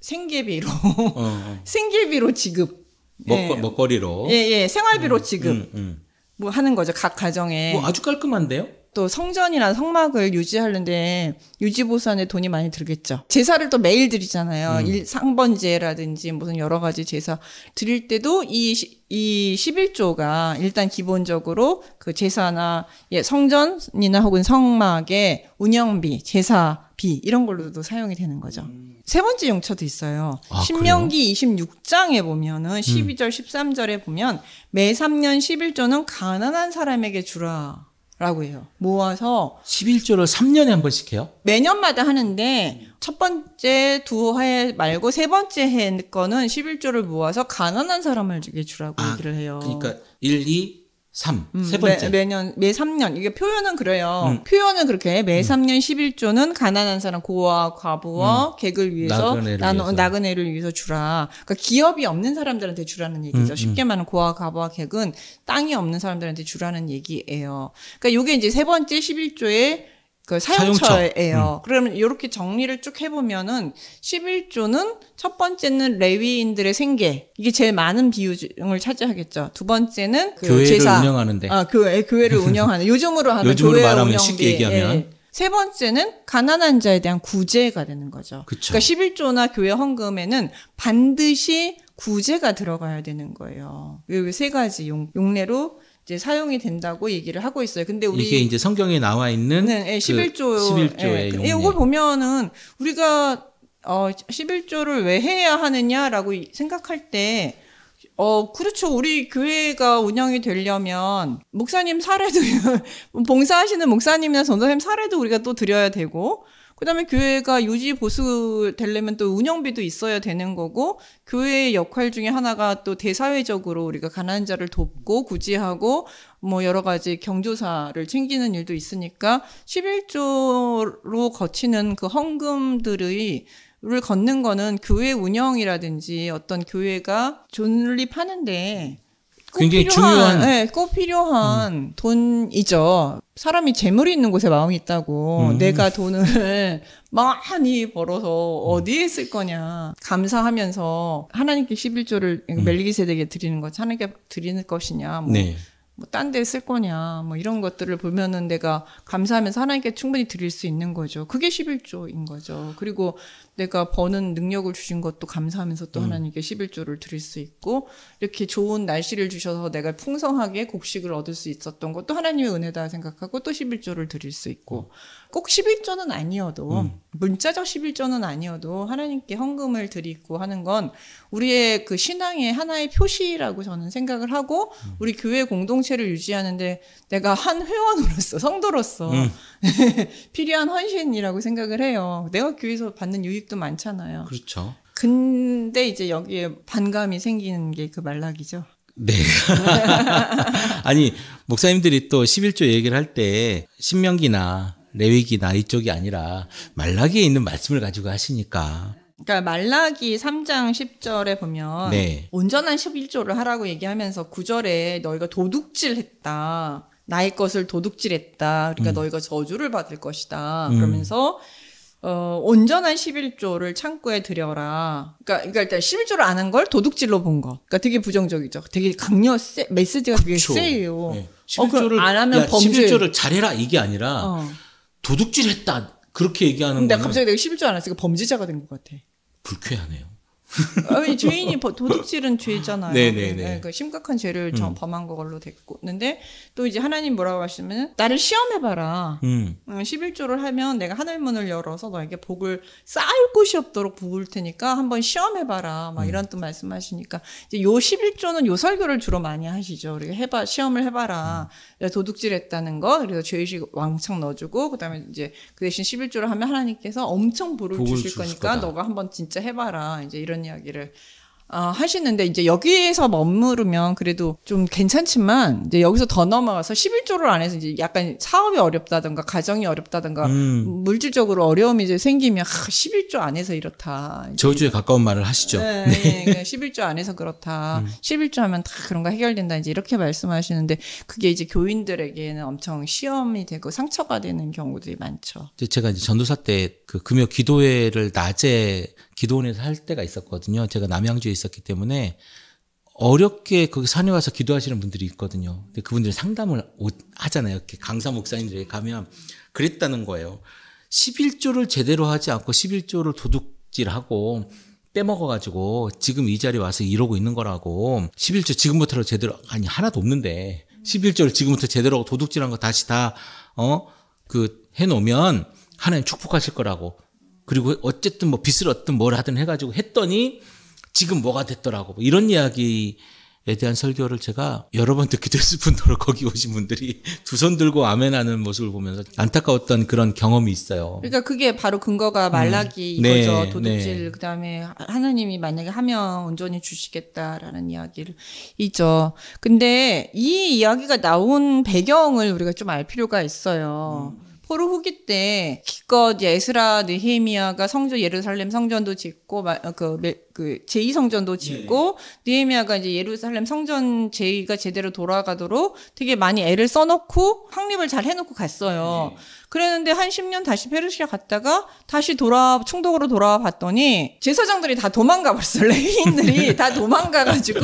생계비로 어. 어. 생계비로 지급 네. 먹거, 예. 먹거리로 예예 예. 생활비로 음, 지급 음, 음. 뭐 하는 거죠 각 가정에 뭐 아주 깔끔한데요? 또 성전이나 성막을 유지하는데 유지보수하는데 돈이 많이 들겠죠. 제사를 또 매일 드리잖아요. 음. 상번제라든지 무슨 여러 가지 제사 드릴 때도 이, 이 11조가 일단 기본적으로 그 제사나 예, 성전이나 혹은 성막의 운영비, 제사비 이런 걸로도 사용이 되는 거죠. 음. 세 번째 용처도 있어요. 아, 신명기 그래요? 26장에 보면은 12절, 음. 13절에 보면 매 3년 11조는 가난한 사람에게 주라. 라고 해요. 모아서 11조를 3년에 한 번씩 해요? 매년마다 하는데 첫 번째 두 해 말고 세 번째 해 거는 11조를 모아서 가난한 사람을 주라고 아, 얘기를 해요. 그러니까 1, 2, 삼, 음, 세 번째. 매, 매년, 매 3년. 이게 표현은 그래요. 음. 표현은 그렇게 매 음. 3년 11조는 가난한 사람, 고아, 과부와 객을 음. 위해서, 나그네를, 나, 위해서. 나그네를 위해서 주라. 그러니까 기업이 없는 사람들한테 주라는 얘기죠. 음, 음. 쉽게 말하면 고아, 과부와 객은 땅이 없는 사람들한테 주라는 얘기예요. 그러니까 요게 이제 세 번째 11조의 그 사용처예요. 음. 그러면 이렇게 정리를 쭉 해보면은 11조는 첫 번째는 레위인들의 생계 이게 제일 많은 비율을 차지하겠죠. 두 번째는 그 교회를 제사. 운영하는데, 아 교회 그, 예, 교회를 운영하는 요즘으로 하는 요즘으로 교회 말하면 운영비. 쉽게 얘기하면 예. 세 번째는 가난한 자에 대한 구제가 되는 거죠. 그쵸. 그러니까 11조나 교회 헌금에는 반드시 구제가 들어가야 되는 거예요. 이세 가지 용, 용례로 이제 사용이 된다고 얘기를 하고 있어요. 근데 우리 이게 이제 성경에 나와 있는 네, 네, 예, 11조 그 11조의 네, 예, 그 이거 보면은 우리가 어 11조를 왜 해야 하느냐라고 생각할 때 어, 그렇죠. 우리 교회가 운영이 되려면, 목사님 사례도, 봉사하시는 목사님이나 전도사님 사례도 우리가 또 드려야 되고, 그다음에 교회가 유지 보수 되려면 또 운영비도 있어야 되는 거고 교회의 역할 중에 하나가 또 대사회적으로 우리가 가난자를 돕고 구제하고 뭐 여러 가지 경조사를 챙기는 일도 있으니까 11조로 거치는 그 헌금들의 를 걷는 거는 교회 운영이라든지 어떤 교회가 존립하는데 굉장히 필요한, 중요한, 네, 꼭 필요한 음. 돈이죠. 사람이 재물이 있는 곳에 마음이 있다고 음. 내가 돈을 많이 벌어서 어디에 쓸 거냐 감사하면서 하나님께 11조를 음. 멜기세덱에 드리는 것, 하나님께 드리는 것이냐, 뭐 네. 뭐딴 데 쓸 거냐 뭐 이런 것들을 보면은 내가 감사하면서 하나님께 충분히 드릴 수 있는 거죠. 그게 11조인 거죠. 그리고 내가 버는 능력을 주신 것도 감사하면서 또 음. 하나님께 11조를 드릴 수 있고 이렇게 좋은 날씨를 주셔서 내가 풍성하게 곡식을 얻을 수 있었던 것도 하나님의 은혜다 생각하고 또 11조를 드릴 수 있고 음. 꼭 11조는 아니어도 음. 문자적 11조는 아니어도 하나님께 헌금을 드리고 하는 건 우리의 그 신앙의 하나의 표시라고 저는 생각을 하고 음. 우리 교회 공동체를 유지하는데 내가 한 회원으로서 성도로서 음. 필요한 헌신이라고 생각을 해요. 내가 교회에서 받는 유익도 많잖아요. 그렇죠. 근데 이제 여기에 반감이 생기는 게 그 말락이죠. 네. 아니, 목사님들이 또 11조 얘기를 할 때 신명기나 레위기나 이쪽이 아니라 말라기에 있는 말씀을 가지고 하시니까 그러니까 말라기 3장 10절에 보면 네. 온전한 11조를 하라고 얘기하면서 9절에 너희가 도둑질했다. 나의 것을 도둑질했다. 그러니까 음. 너희가 저주를 받을 것이다. 음. 그러면서 어, 온전한 11조를 창고에 들여라. 그러니까, 그러니까 일단 11조를 안 한 걸 도둑질로 본 거. 그러니까 되게 부정적이죠. 되게 강력, 세, 메시지가 그쵸. 되게 세요. 네. 예. 11조를, 어, 안 하면 범죄. 11조를 잘해라 이게 아니라 어. 도둑질 했다. 그렇게 얘기하는 거. 근데 갑자기 내가 11조 안 했으니까 범죄자가 된 것 같아. 불쾌하네요. 아니, 죄인이 도둑질은 죄잖아요. 네네네. 네, 네. 네, 그 심각한 죄를 음. 범한 걸로 됐는데 고또 이제 하나님 뭐라고 하시면 은 나를 시험해봐라. 음. 음, 11조를 하면 내가 하늘문을 열어서 너에게 복을 쌓을 곳이 없도록 부을 테니까 한번 시험해봐라. 막 음. 이런 또 말씀하시니까 이제 요 11조는 요 설교를 주로 많이 하시죠. 우리가 해봐 시험을 해봐라. 음. 도둑질했다는 거 그래서 죄의식 왕창 넣어주고 그다음에 이제 그 대신 11조를 하면 하나님께서 엄청 부를 주실 거니까 거다. 너가 한번 진짜 해봐라. 이제 이런 이런 이야기를 어, 하시는데 이제 여기에서 머무르면 그래도 좀 괜찮지만 이제 여기서 더 넘어가서 11조를 안 해서 이제 약간 사업이 어렵다든가 가정이 어렵다든가 음. 물질적으로 어려움이 이제 생기면 하, 11조 안에서 이렇다. 저주에 가까운 말을 하시죠. 네, 네. 네. 그러니까 11조 안에서 그렇다. 음. 11조 하면 다 그런 거 해결된다. 이제 이렇게 말씀하시는데 그게 이제 교인들에게는 엄청 시험이 되고 상처가 되는 경우들이 많죠. 제가 이제 전도사 때 그 금요 기도회를 낮에 기도원에서 할 때가 있었거든요. 제가 남양주에 있었기 때문에 어렵게 거기 산에 와서 기도하시는 분들이 있거든요. 근데 그분들이 상담을 하잖아요. 이렇게 강사 목사님들에 가면 그랬다는 거예요. 11조를 제대로 하지 않고 11조를 도둑질하고 빼먹어가지고 지금 이 자리에 와서 이러고 있는 거라고 11조 지금부터 제대로 아니 하나도 없는데 11조를 지금부터 제대로 도둑질한 거 다시 다어그 해놓으면 하나님 축복하실 거라고 그리고 어쨌든 뭐 빚을 얻든 뭘 하든 해가지고 했더니 지금 뭐가 됐더라고. 뭐 이런 이야기에 대한 설교를 제가 여러 번 듣게 됐을 뿐더러 거기 오신 분들이 두 손 들고 아멘하는 모습을 보면서 안타까웠던 그런 경험이 있어요. 그러니까 그게 바로 근거가 말라기 음. 네, 거죠 네. 도둑질 네. 그다음에 하나님이 만약에 하면 온전히 주시겠다라는 이야기를 있죠. 근데 이 이야기가 나온 배경을 우리가 좀 알 필요가 있어요. 음. 포로 후기 때 기껏 에스라 느헤미아가 성전 예루살렘 성전도 짓고 어, 그, 그 제2 성전도 예, 짓고 네. 예. 느헤미아가 이제 예루살렘 성전 제2가 제대로 돌아가도록 되게 많이 애를 써놓고 확립을 잘 해놓고 갔어요. 네. 그랬는데 한 10년 다시 페르시아 갔다가 다시 돌아 충동으로 돌아와 봤더니 제사장들이 다 도망가 버렸어. 레인들이 다 도망가가지고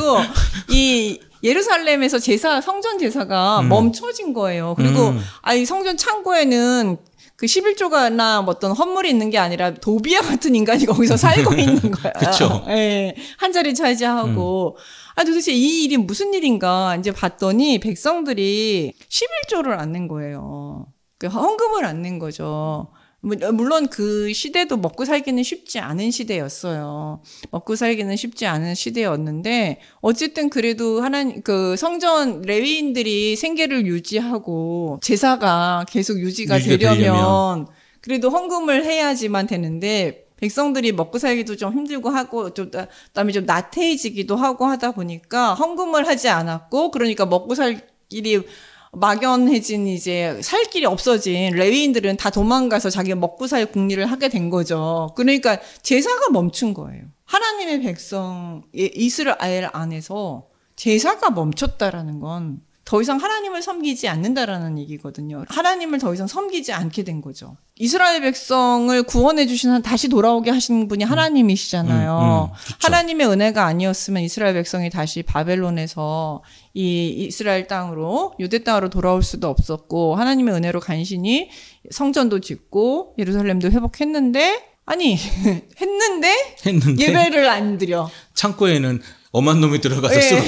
이 예루살렘에서 제사 성전 제사가 음. 멈춰진 거예요. 그리고 음. 아이 성전 창고에는 그 11조가나 뭐 어떤 헌물이 있는 게 아니라 도비아 같은 인간이 거기서 살고 있는 거야. 그렇죠. 예. 한 자리 차지하고 음. 아 도대체 이 일이 무슨 일인가 이제 봤더니 백성들이 11조를 안낸 거예요. 그 헌금을 안낸 거죠. 어, 물론 그 시대도 먹고 살기는 쉽지 않은 시대였어요. 먹고 살기는 쉽지 않은 시대였는데 어쨌든 그래도 하나님 그 성전 레위인들이 생계를 유지하고 제사가 계속 유지가 되려면, 그래도 헌금을 해야지만 되는데 백성들이 먹고 살기도 좀 힘들고 하고 좀 그다음에 좀 나태해지기도 하고 하다 보니까 헌금을 하지 않았고 그러니까 먹고 살길이 막연해진 이제 살 길이 없어진 레위인들은 다 도망가서 자기가 먹고 살 궁리를 하게 된 거죠. 그러니까 제사가 멈춘 거예요. 하나님의 백성 이스라엘 안에서 제사가 멈췄다라는 건더 이상 하나님을 섬기지 않는다라는 얘기거든요. 하나님을 더 이상 섬기지 않게 된 거죠. 이스라엘 백성을 구원해 주신 다시 돌아오게 하신 분이 음. 하나님이시잖아요. 음, 음, 하나님의 은혜가 아니었으면 이스라엘 백성이 다시 바벨론에서 이 이스라엘 땅으로 유대 땅으로 돌아올 수도 없었고 하나님의 은혜로 간신히 성전도 짓고 예루살렘도 회복했는데 아니 했는데, 했는데 예배를 안 드려. 창고에는 엄한 놈이 들어가서 예.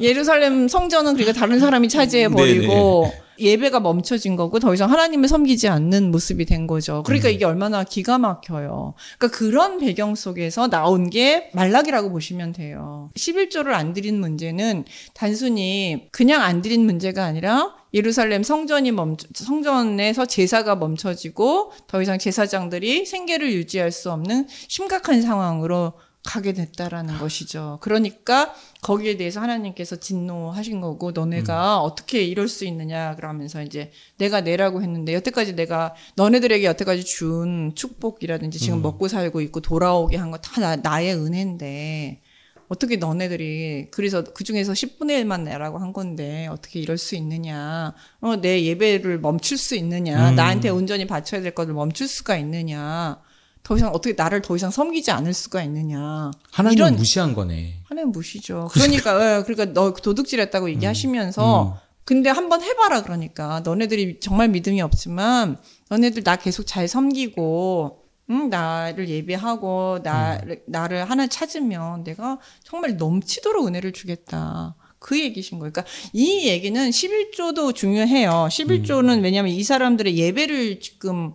예루살렘 성전은 그러니까 다른 사람이 차지해 버리고 네, 네. 예배가 멈춰진 거고 더 이상 하나님을 섬기지 않는 모습이 된 거죠. 그러니까 음. 이게 얼마나 기가 막혀요. 그러니까 그런 배경 속에서 나온 게 말락이라고 보시면 돼요. 11조를 안 드린 문제는 단순히 그냥 안 드린 문제가 아니라 예루살렘 성전이 멈춰, 성전에서 제사가 멈춰지고 더 이상 제사장들이 생계를 유지할 수 없는 심각한 상황으로 가게 됐다라는 것이죠. 그러니까 거기에 대해서 하나님께서 진노하신 거고 너네가 음. 어떻게 이럴 수 있느냐 그러면서 이제 내가 내라고 했는데 여태까지 내가 너네들에게 여태까지 준 축복이라든지 지금 음. 먹고 살고 있고 돌아오게 한 거 다 나의 은혜인데 어떻게 너네들이 그래서 그 중에서 10분의 1만 내라고 한 건데 어떻게 이럴 수 있느냐? 어, 내 예배를 멈출 수 있느냐? 음. 나한테 온전히 바쳐야 될 것을 멈출 수가 있느냐? 더 이상 어떻게 나를 더 이상 섬기지 않을 수가 있느냐. 하나님 이런, 무시한 거네. 하나님 무시죠. 그러니까 예, 그러니까 너 도둑질했다고 음, 얘기하시면서 음, 음. 근데 한번 해봐라 그러니까 너네들이 정말 믿음이 없지만 너네들 나 계속 잘 섬기고 응, 나를 예배하고 나 음. 나를 하나 찾으면 내가 정말 넘치도록 은혜를 주겠다. 그 얘기신 거예요. 그러니까 이 얘기는 11조도 중요해요. 11조는 음. 왜냐하면 이 사람들의 예배를 지금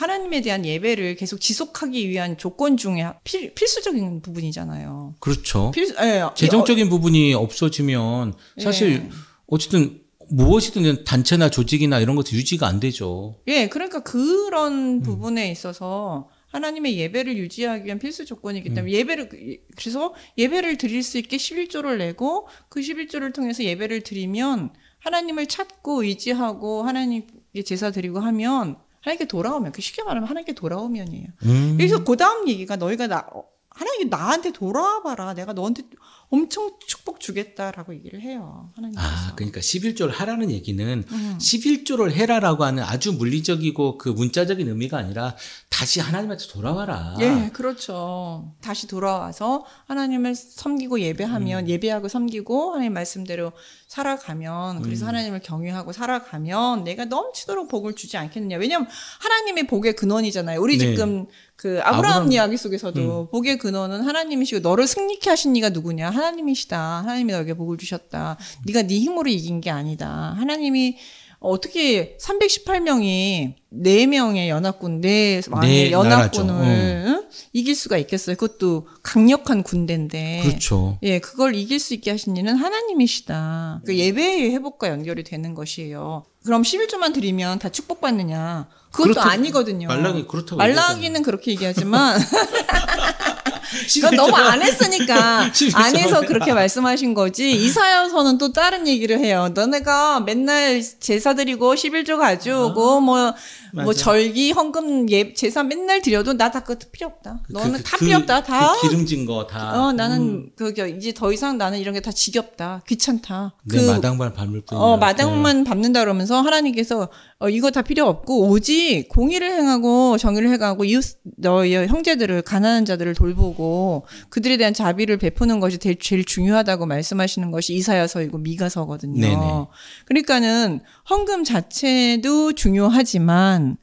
하나님에 대한 예배를 계속 지속하기 위한 조건 중에 필, 필수적인 부분이잖아요. 그렇죠. 필수, 예. 재정적인 어, 부분이 없어지면 사실 예. 어쨌든 무엇이든 단체나 조직이나 이런 것도 유지가 안 되죠. 예, 그러니까 그런 음. 부분에 있어서 하나님의 예배를 유지하기 위한 필수 조건이기 음. 때문에 음. 예배를 그래서 예배를 드릴 수 있게 11조를 내고 그 11조를 통해서 예배를 드리면 하나님을 찾고 의지하고 하나님께 제사 드리고 하면 하나님께 돌아오면 그 쉽게 말하면 하나님께 돌아오면이에요. 음. 그래서 그 다음 얘기가 너희가 나 어, 하나님 나한테 돌아와봐라. 내가 너한테 엄청 축복 주겠다라고 얘기를 해요. 하나님 아, 그러니까 11조를 하라는 얘기는 음. 11조를 해라라고 하는 아주 물리적이고 그 문자적인 의미가 아니라 다시 하나님한테 돌아와라. 예, 그렇죠. 다시 돌아와서 하나님을 섬기고 예배하면 음. 예배하고 섬기고 하나님 말씀대로 살아가면 그래서 음. 하나님을 경유하고 살아가면 내가 넘치도록 복을 주지 않겠느냐. 왜냐면 하나님의 복의 근원이잖아요. 우리 네. 지금 그 아, 아브라함, 아브라함. 이야기 속에서도 음. 복의 근원은 하나님이시고 너를 승리케 하신 이가 누구냐 하나님이시다 하나님이 너에게 복을 주셨다 네가 네 힘으로 이긴 게 아니다 하나님이 어떻게 318명이 네명의 연합군, 4왕의 네, 네 연합군을 어. 응. 이길 수가 있겠어요. 그것도 강력한 군대인데. 그렇죠. 예, 그걸 이길 수 있게 하신 이는 하나님이시다. 그 음. 예배의 회복과 연결이 되는 것이에요. 그럼 11조만 드리면 다 축복받느냐. 그것도 그렇다, 아니거든요. 말랑이 그렇다고. 말라기는 얘기하잖아요. 그렇게 얘기하지만 그건 너무 안 했으니까 안에서 그렇게 말씀하신 거지 이사여서는또 다른 얘기를 해요. 너네가 맨날 제사 드리고 11조 가져오고 아, 뭐뭐 뭐 절기 헌금 예, 제사 맨날 드려도 나다 그것도 필요 없다. 그, 너는 그, 다 그, 필요 없다. 다그 기름진 거 다. 어 나는 음. 그 이제 더 이상 나는 이런 게 다 지겹다. 귀찮다. 그, 마당만 밟을 뿐. 어 마당만 네. 밟는다 그러면서 하나님께서 어, 이거 다 필요 없고 오직 공의를 행하고 정의를 행하고 이웃 너희 형제들을 가난한 자들을 돌보고 것고 그들에 대한 자비를 베푸는 것이 제일, 제일 중요하다고 말씀하시는 것이 이사야서이고 미가서거든요. 네네. 그러니까는 헌금 자체도 중요하지만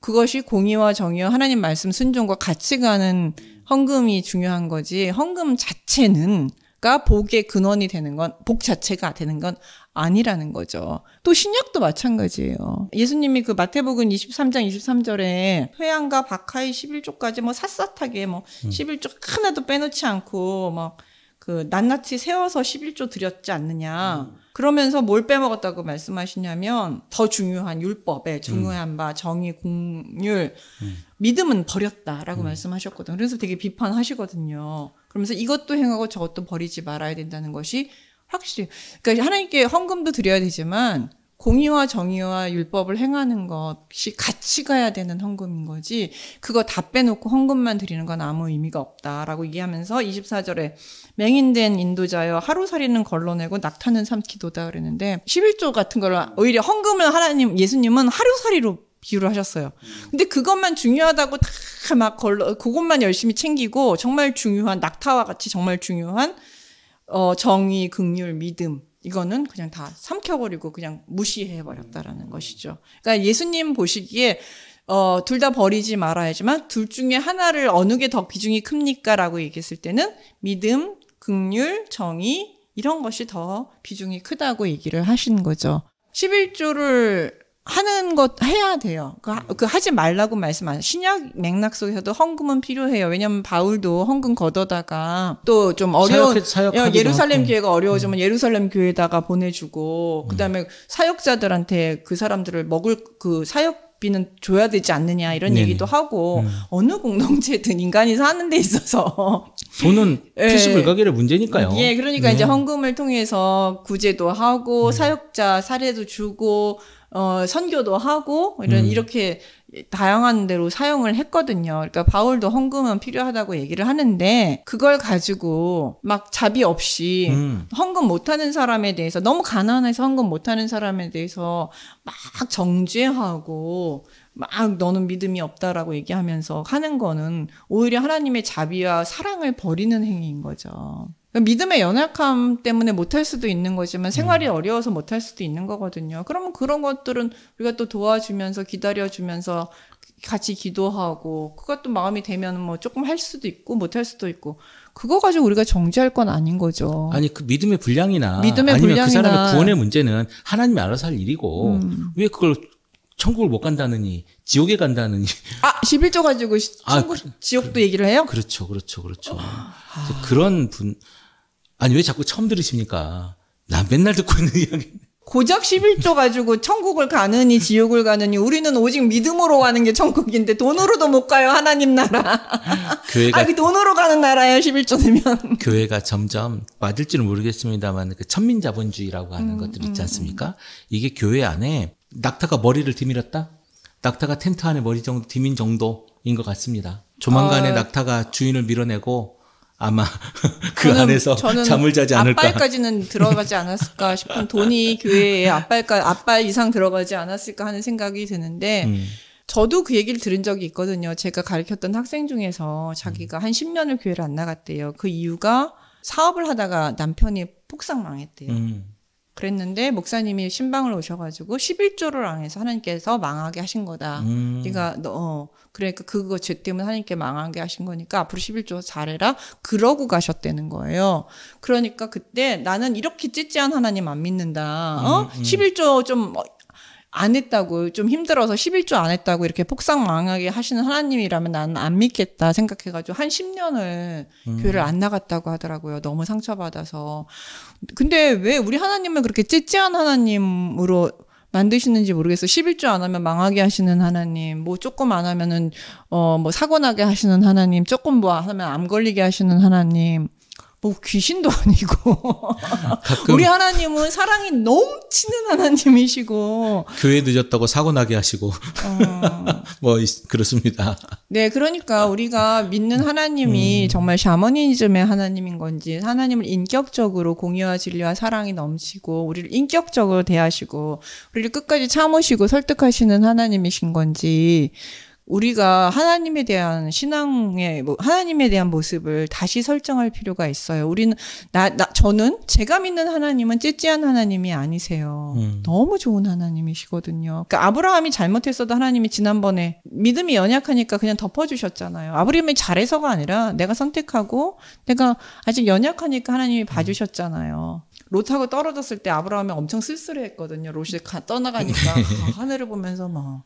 그것이 공의와 정의와 하나님 말씀 순종과 같이 가는 헌금이 중요한 거지 헌금 자체는 가 복의 근원이 되는 건 복 자체가 되는 건 아니라는 거죠. 또 신약도 마찬가지예요. 예수님이 그 마태복음 23장 23절에 회양과 박하의 11조까지 뭐 샅샅하게 뭐 음. 11조 하나도 빼놓지 않고 막그 뭐 낱낱이 세워서 11조 드렸지 않느냐. 음. 그러면서 뭘 빼먹었다고 말씀하시냐면 더 중요한 율법에 중요한 음. 바 정의 공률 음. 믿음은 버렸다라고 음. 말씀하셨거든요. 그래서 되게 비판하시거든요. 그러면서 이것도 행하고 저것도 버리지 말아야 된다는 것이 확실히. 그러니까 하나님께 헌금도 드려야 되지만 공의와 정의와 율법을 행하는 것이 같이 가야 되는 헌금인 거지 그거 다 빼놓고 헌금만 드리는 건 아무 의미가 없다라고 얘기하면서 24절에 맹인된 인도자여 하루살이는 걸러내고 낙타는 삼키도다 그랬는데 11조 같은 걸 오히려 헌금을 하나님 예수님은 하루살이로 비유를 하셨어요. 근데 그것만 중요하다고 다 막 걸러 그것만 열심히 챙기고 정말 중요한 낙타와 같이 정말 중요한 어, 정의, 극률, 믿음 이거는 그냥 다 삼켜버리고 그냥 무시해버렸다라는 것이죠. 그러니까 예수님 보시기에 어, 둘 다 버리지 말아야지만 둘 중에 하나를 어느 게 더 비중이 큽니까라고 얘기했을 때는 믿음, 극률, 정의 이런 것이 더 비중이 크다고 얘기를 하신 거죠. 11조를 하는 것 해야 돼요. 그, 그 하지 말라고 말씀 안. 신약 맥락 속에서도 헌금은 필요해요. 왜냐면 바울도 헌금 걷어다가 또 좀 어려운 사역, 예, 예루살렘 하고. 교회가 어려워지면 음. 예루살렘 교회에다가 보내주고 음. 그다음에 음. 사역자들한테 그 사람들을 먹을 그 사역 비는 줘야 되지 않느냐 이런 네네. 얘기도 하고 음. 어느 공동체든 인간이 사는 데 있어서 돈은 필수불가결의 예. 문제니까요. 예, 그러니까 네. 이제 헌금을 통해서 구제도 하고 네. 사역자 사례도 주고 어, 선교도 하고 이런 음. 이렇게 다양한 데로 사용을 했거든요. 그러니까 바울도 헌금은 필요하다고 얘기를 하는데 그걸 가지고 막 자비 없이 음. 헌금 못하는 사람에 대해서 너무 가난해서 헌금 못하는 사람에 대해서 막 정죄하고 막 너는 믿음이 없다라고 얘기하면서 하는 거는 오히려 하나님의 자비와 사랑을 버리는 행위인 거죠. 믿음의 연약함 때문에 못할 수도 있는 거지만 생활이 음. 어려워서 못할 수도 있는 거거든요. 그러면 그런 것들은 우리가 또 도와주면서 기다려주면서 같이 기도하고 그가 또 마음이 되면 뭐 조금 할 수도 있고 못할 수도 있고 그거 가지고 우리가 정지할 건 아닌 거죠. 아니 그 믿음의 분량이나 믿음의 아니면 그 분량이나. 그 사람의 구원의 문제는 하나님이 알아서 할 일이고 음. 왜 그걸 천국을 못 간다느니 지옥에 간다느니 아 11조 가지고 아, 천국 아, 그, 지옥도 그, 얘기를 해요? 그렇죠, 그렇죠, 그렇죠. 아. 그런 분 아니 왜 자꾸 처음 들으십니까? 나 맨날 듣고 있는 이야기. 고작 11조 가지고 천국을 가느니 지옥을 가느니 우리는 오직 믿음으로 가는 게 천국인데 돈으로도 못 가요 하나님 나라. 교회가 아니 그 돈으로 가는 나라야 11조 되면. 교회가 점점 맞을지는 모르겠습니다만 그 천민 자본주의라고 하는 음, 것들 있지 음. 않습니까? 음. 이게 교회 안에 낙타가 머리를 드밀었다. 낙타가 텐트 안에 머리 정도 드민 정도인 것 같습니다. 조만간에 어... 낙타가 주인을 밀어내고 아마 그 안에서 잠을 자지 않을까. 앞발까지는 들어가지 않았을까 싶은 돈이 교회에 앞발까 앞발 이상 들어가지 않았을까 하는 생각이 드는데 음. 저도 그 얘기를 들은 적이 있거든요. 제가 가르쳤던 학생 중에서 자기가 한 10년을 교회를 안 나갔대요. 그 이유가 사업을 하다가 남편이 폭삭 망했대요. 음. 그랬는데 목사님이 신방을 오셔가지고 11조를 안 해서 하나님께서 망하게 하신 거다. 음. 네가 그러니까 너 어, 그러니까 그거 죄 때문에 하나님께 망하게 하신 거니까 앞으로 11조 잘해라. 그러고 가셨다는 거예요. 그러니까 그때 나는 이렇게 찌찌한 하나님 안 믿는다. 어? 음, 음. 11조 좀안 했다고 좀 힘들어서 11조 안 했다고 이렇게 폭삭 망하게 하시는 하나님이라면 나는 안 믿겠다 생각해가지고 한 10년을 음. 교회를 안 나갔다고 하더라고요. 너무 상처받아서. 근데 왜 우리 하나님을 그렇게 찌찌한 하나님으로 만드시는지 모르겠어. 11조 안 하면 망하게 하시는 하나님, 뭐 조금 안 하면은, 어, 뭐 사고 나게 하시는 하나님, 조금 뭐 하면 암 걸리게 하시는 하나님. 뭐 귀신도 아니고 우리 하나님은 사랑이 넘치는 하나님이시고 교회 늦었다고 사고 나게 하시고 어. 뭐 그렇습니다. 네, 그러니까 우리가 믿는 하나님이 음. 정말 샤머니즘의 하나님인 건지 하나님을 인격적으로 공의와 진리와 사랑이 넘치고 우리를 인격적으로 대하시고 우리를 끝까지 참으시고 설득하시는 하나님이신 건지 우리가 하나님에 대한 신앙의 뭐 하나님에 대한 모습을 다시 설정할 필요가 있어요. 우리는 나, 나 저는 제가 믿는 하나님은 찌찌한 하나님이 아니세요. 음. 너무 좋은 하나님이시거든요. 그러니까 아브라함이 잘못했어도 하나님이 지난번에 믿음이 연약하니까 그냥 덮어주셨잖아요. 아브라함이 잘해서가 아니라 내가 선택하고 내가 아직 연약하니까 하나님이 음. 봐주셨잖아요. 롯하고 떨어졌을 때 아브라함이 엄청 쓸쓸해했거든요. 롯이 가, 떠나가니까 하늘을 보면서 막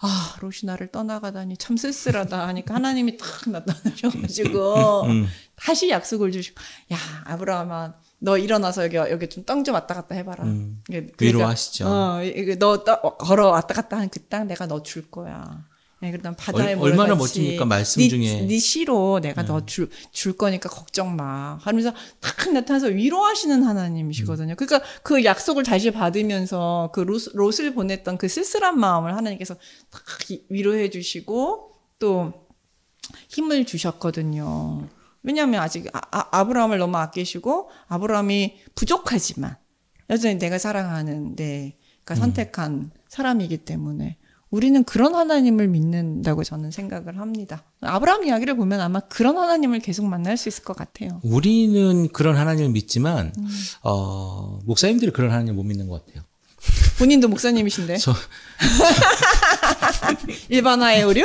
아 로시나를 떠나가다니 참 쓸쓸하다 하니까 하나님이 탁 나타나셔가지고 음, 음, 음. 다시 약속을 주시고 야 아브라함아 너 일어나서 여기 여기 좀땅 좀 왔다 갔다 해봐라 음. 그러 위로하시죠. 그러니까 어, 너 어, 걸어 왔다 갔다 하그땅 내가 너 줄 거야. 네, 그러던 바다에 어, 얼마나 멋집니까 말씀 네, 중에 네 시로 내가 네. 너줄 줄 거니까 걱정 마 하면서 탁 나타나서 위로하시는 하나님이시거든요. 음. 그러니까 그 약속을 다시 받으면서 그 롯, 을 보냈던 그 쓸쓸한 마음을 하나님께서 탁 위로해 주시고 또 힘을 주셨거든요. 왜냐하면 아직 아, 아 브라함을 너무 아끼시고 아브라함이 부족하지만 여전히 내가 사랑하는 내가 그러니까 음. 선택한 음. 사람이기 때문에 우리는 그런 하나님을 믿는다고 저는 생각을 합니다. 아브라함 이야기를 보면 아마 그런 하나님을 계속 만날 수 있을 것 같아요. 우리는 그런 하나님을 믿지만 음. 어, 목사님들이 그런 하나님을 못 믿는 것 같아요. 본인도 목사님이신데. 저, 일반화의 오류?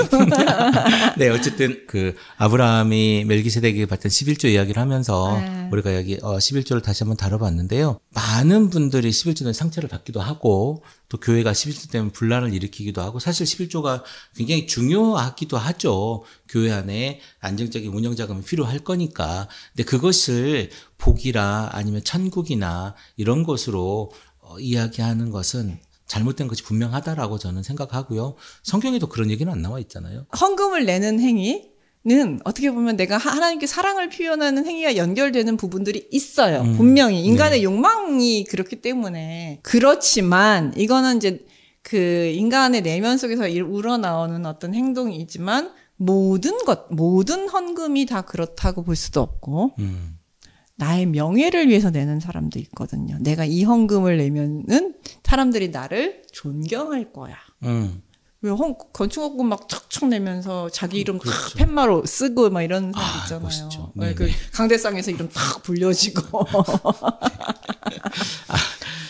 네, 어쨌든 그 아브라함이 멜기세덱에게 받던 11조 이야기를 하면서 네. 우리가 여기 어 11조를 다시 한번 다뤄봤는데요. 많은 분들이 11조는 상처를 받기도 하고 또 교회가 11조 때문에 분란을 일으키기도 하고 사실 11조가 굉장히 중요하기도 하죠. 교회 안에 안정적인 운영 자금이 필요할 거니까. 근데 그것을 복이라 아니면 천국이나 이런 것으로 어, 이야기하는 것은 잘못된 것이 분명하다라고 저는 생각하고요. 성경에도 그런 얘기는 안 나와 있잖아요. 헌금을 내는 행위 는 어떻게 보면 내가 하나님께 사랑을 표현하는 행위와 연결되는 부분들이 있어요. 음, 분명히 네. 인간의 네. 욕망이 그렇기 때문에 그렇지만 이거는 이제 그 인간의 내면 속에서 우러나오는 어떤 행동이지만 모든 것 모든 헌금이 다 그렇다고 볼 수도 없고 음. 나의 명예를 위해서 내는 사람도 있거든요. 내가 이 헌금을 내면은 사람들이 나를 존경할 거야. 음. 왜 헌, 건축헌금 막 척척 내면서 자기 이름 탁 그렇죠. 팻마로 쓰고 막 이런 사람 아, 있잖아요. 멋있죠. 네, 그 강대상에서 이름 탁 불려지고. 아.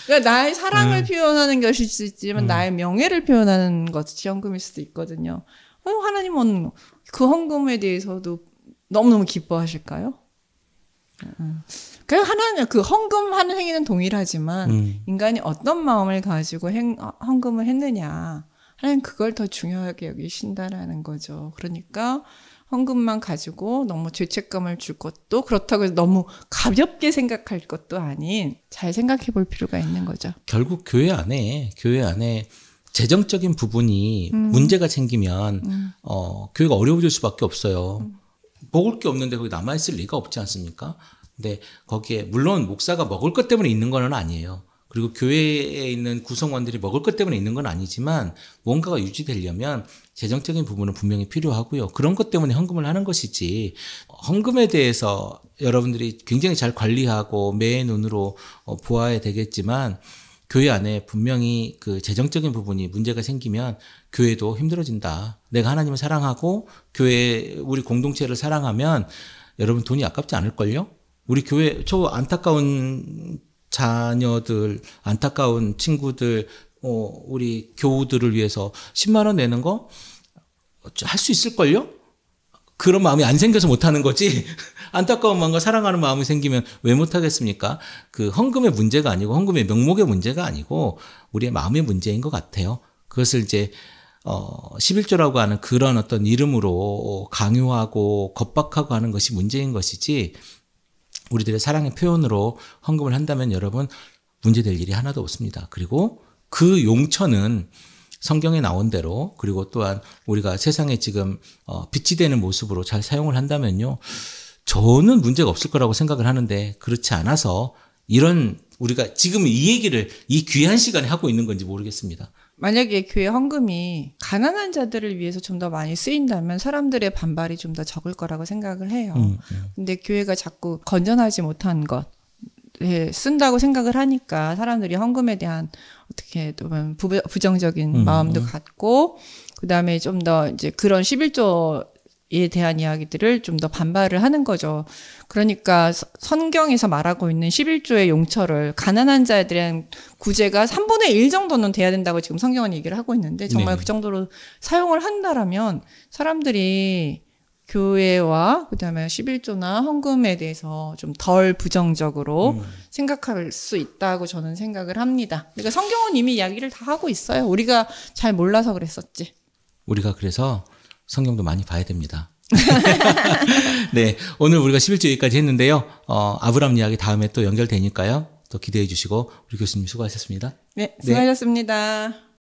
그러니까 나의 사랑을 음. 표현하는 것일 수 있지만 음. 나의 명예를 표현하는 것이 헌금일 수도 있거든요. 어, 하나님은 그 헌금에 대해서도 너무너무 기뻐하실까요? 음. 그 하나는 그 헌금하는 행위는 동일하지만 음. 인간이 어떤 마음을 가지고 행, 어, 헌금을 했느냐 하는 그걸 더 중요하게 여기신다라는 거죠. 그러니까 헌금만 가지고 너무 죄책감을 줄 것도 그렇다고 해서 너무 가볍게 생각할 것도 아닌 잘 생각해 볼 필요가 있는 거죠. 결국 교회 안에 교회 안에 재정적인 부분이 음. 문제가 생기면 음. 어 교회가 어려워질 수밖에 없어요. 음. 먹을 게 없는데 거기 남아 있을 리가 없지 않습니까? 근데 거기에 물론 목사가 먹을 것 때문에 있는 건 아니에요. 그리고 교회에 있는 구성원들이 먹을 것 때문에 있는 건 아니지만 뭔가가 유지되려면 재정적인 부분은 분명히 필요하고요. 그런 것 때문에 헌금을 하는 것이지 헌금에 대해서 여러분들이 굉장히 잘 관리하고 매의 눈으로 어, 보아야 되겠지만 교회 안에 분명히 그 재정적인 부분이 문제가 생기면 교회도 힘들어진다. 내가 하나님을 사랑하고 교회 우리 공동체를 사랑하면 여러분 돈이 아깝지 않을걸요? 우리 교회 저 안타까운 자녀들, 안타까운 친구들, 어, 우리 교우들을 위해서 10만 원 내는 거 할 수 있을걸요? 그런 마음이 안 생겨서 못하는 거지. 안타까운 마음과 사랑하는 마음이 생기면 왜 못하겠습니까? 그 헌금의 문제가 아니고 헌금의 명목의 문제가 아니고 우리의 마음의 문제인 것 같아요. 그것을 이제 어, 11조라고 하는 그런 어떤 이름으로 강요하고 겁박하고 하는 것이 문제인 것이지 우리들의 사랑의 표현으로 헌금을 한다면 여러분 문제될 일이 하나도 없습니다. 그리고 그 용처는 성경에 나온 대로 그리고 또한 우리가 세상에 지금 어, 빛이 되는 모습으로 잘 사용을 한다면요. 저는 문제가 없을 거라고 생각을 하는데 그렇지 않아서 이런 우리가 지금 이 얘기를 이 귀한 시간에 하고 있는 건지 모르겠습니다. 만약에 교회 헌금이 가난한 자들을 위해서 좀 더 많이 쓰인다면 사람들의 반발이 좀 더 적을 거라고 생각을 해요. 음, 음. 근데 교회가 자꾸 건전하지 못한 것 예, 쓴다고 생각을 하니까 사람들이 헌금에 대한 어떻게 보면 부정적인 음. 마음도 음, 갖고 그다음에 좀 더 이제 그런 11조 이에 대한 이야기들을 좀 더 반발을 하는 거죠. 그러니까 성경에서 말하고 있는 11조의 용처를 가난한 자에 대한 구제가 3분의 1 정도는 돼야 된다고 지금 성경은 얘기를 하고 있는데 정말 네. 그 정도로 사용을 한다라면 사람들이 교회와 그다음에 11조나 헌금에 대해서 좀 덜 부정적으로 음. 생각할 수 있다고 저는 생각을 합니다. 그러니까 성경은 이미 이야기를 다 하고 있어요. 우리가 잘 몰라서 그랬었지. 우리가 그래서 성경도 많이 봐야 됩니다. 네, 오늘 우리가 11주일까지 했는데요. 어, 아브람 이야기 다음에 또 연결되니까요. 또 기대해 주시고 우리 교수님 수고하셨습니다. 네, 네. 수고하셨습니다. 네.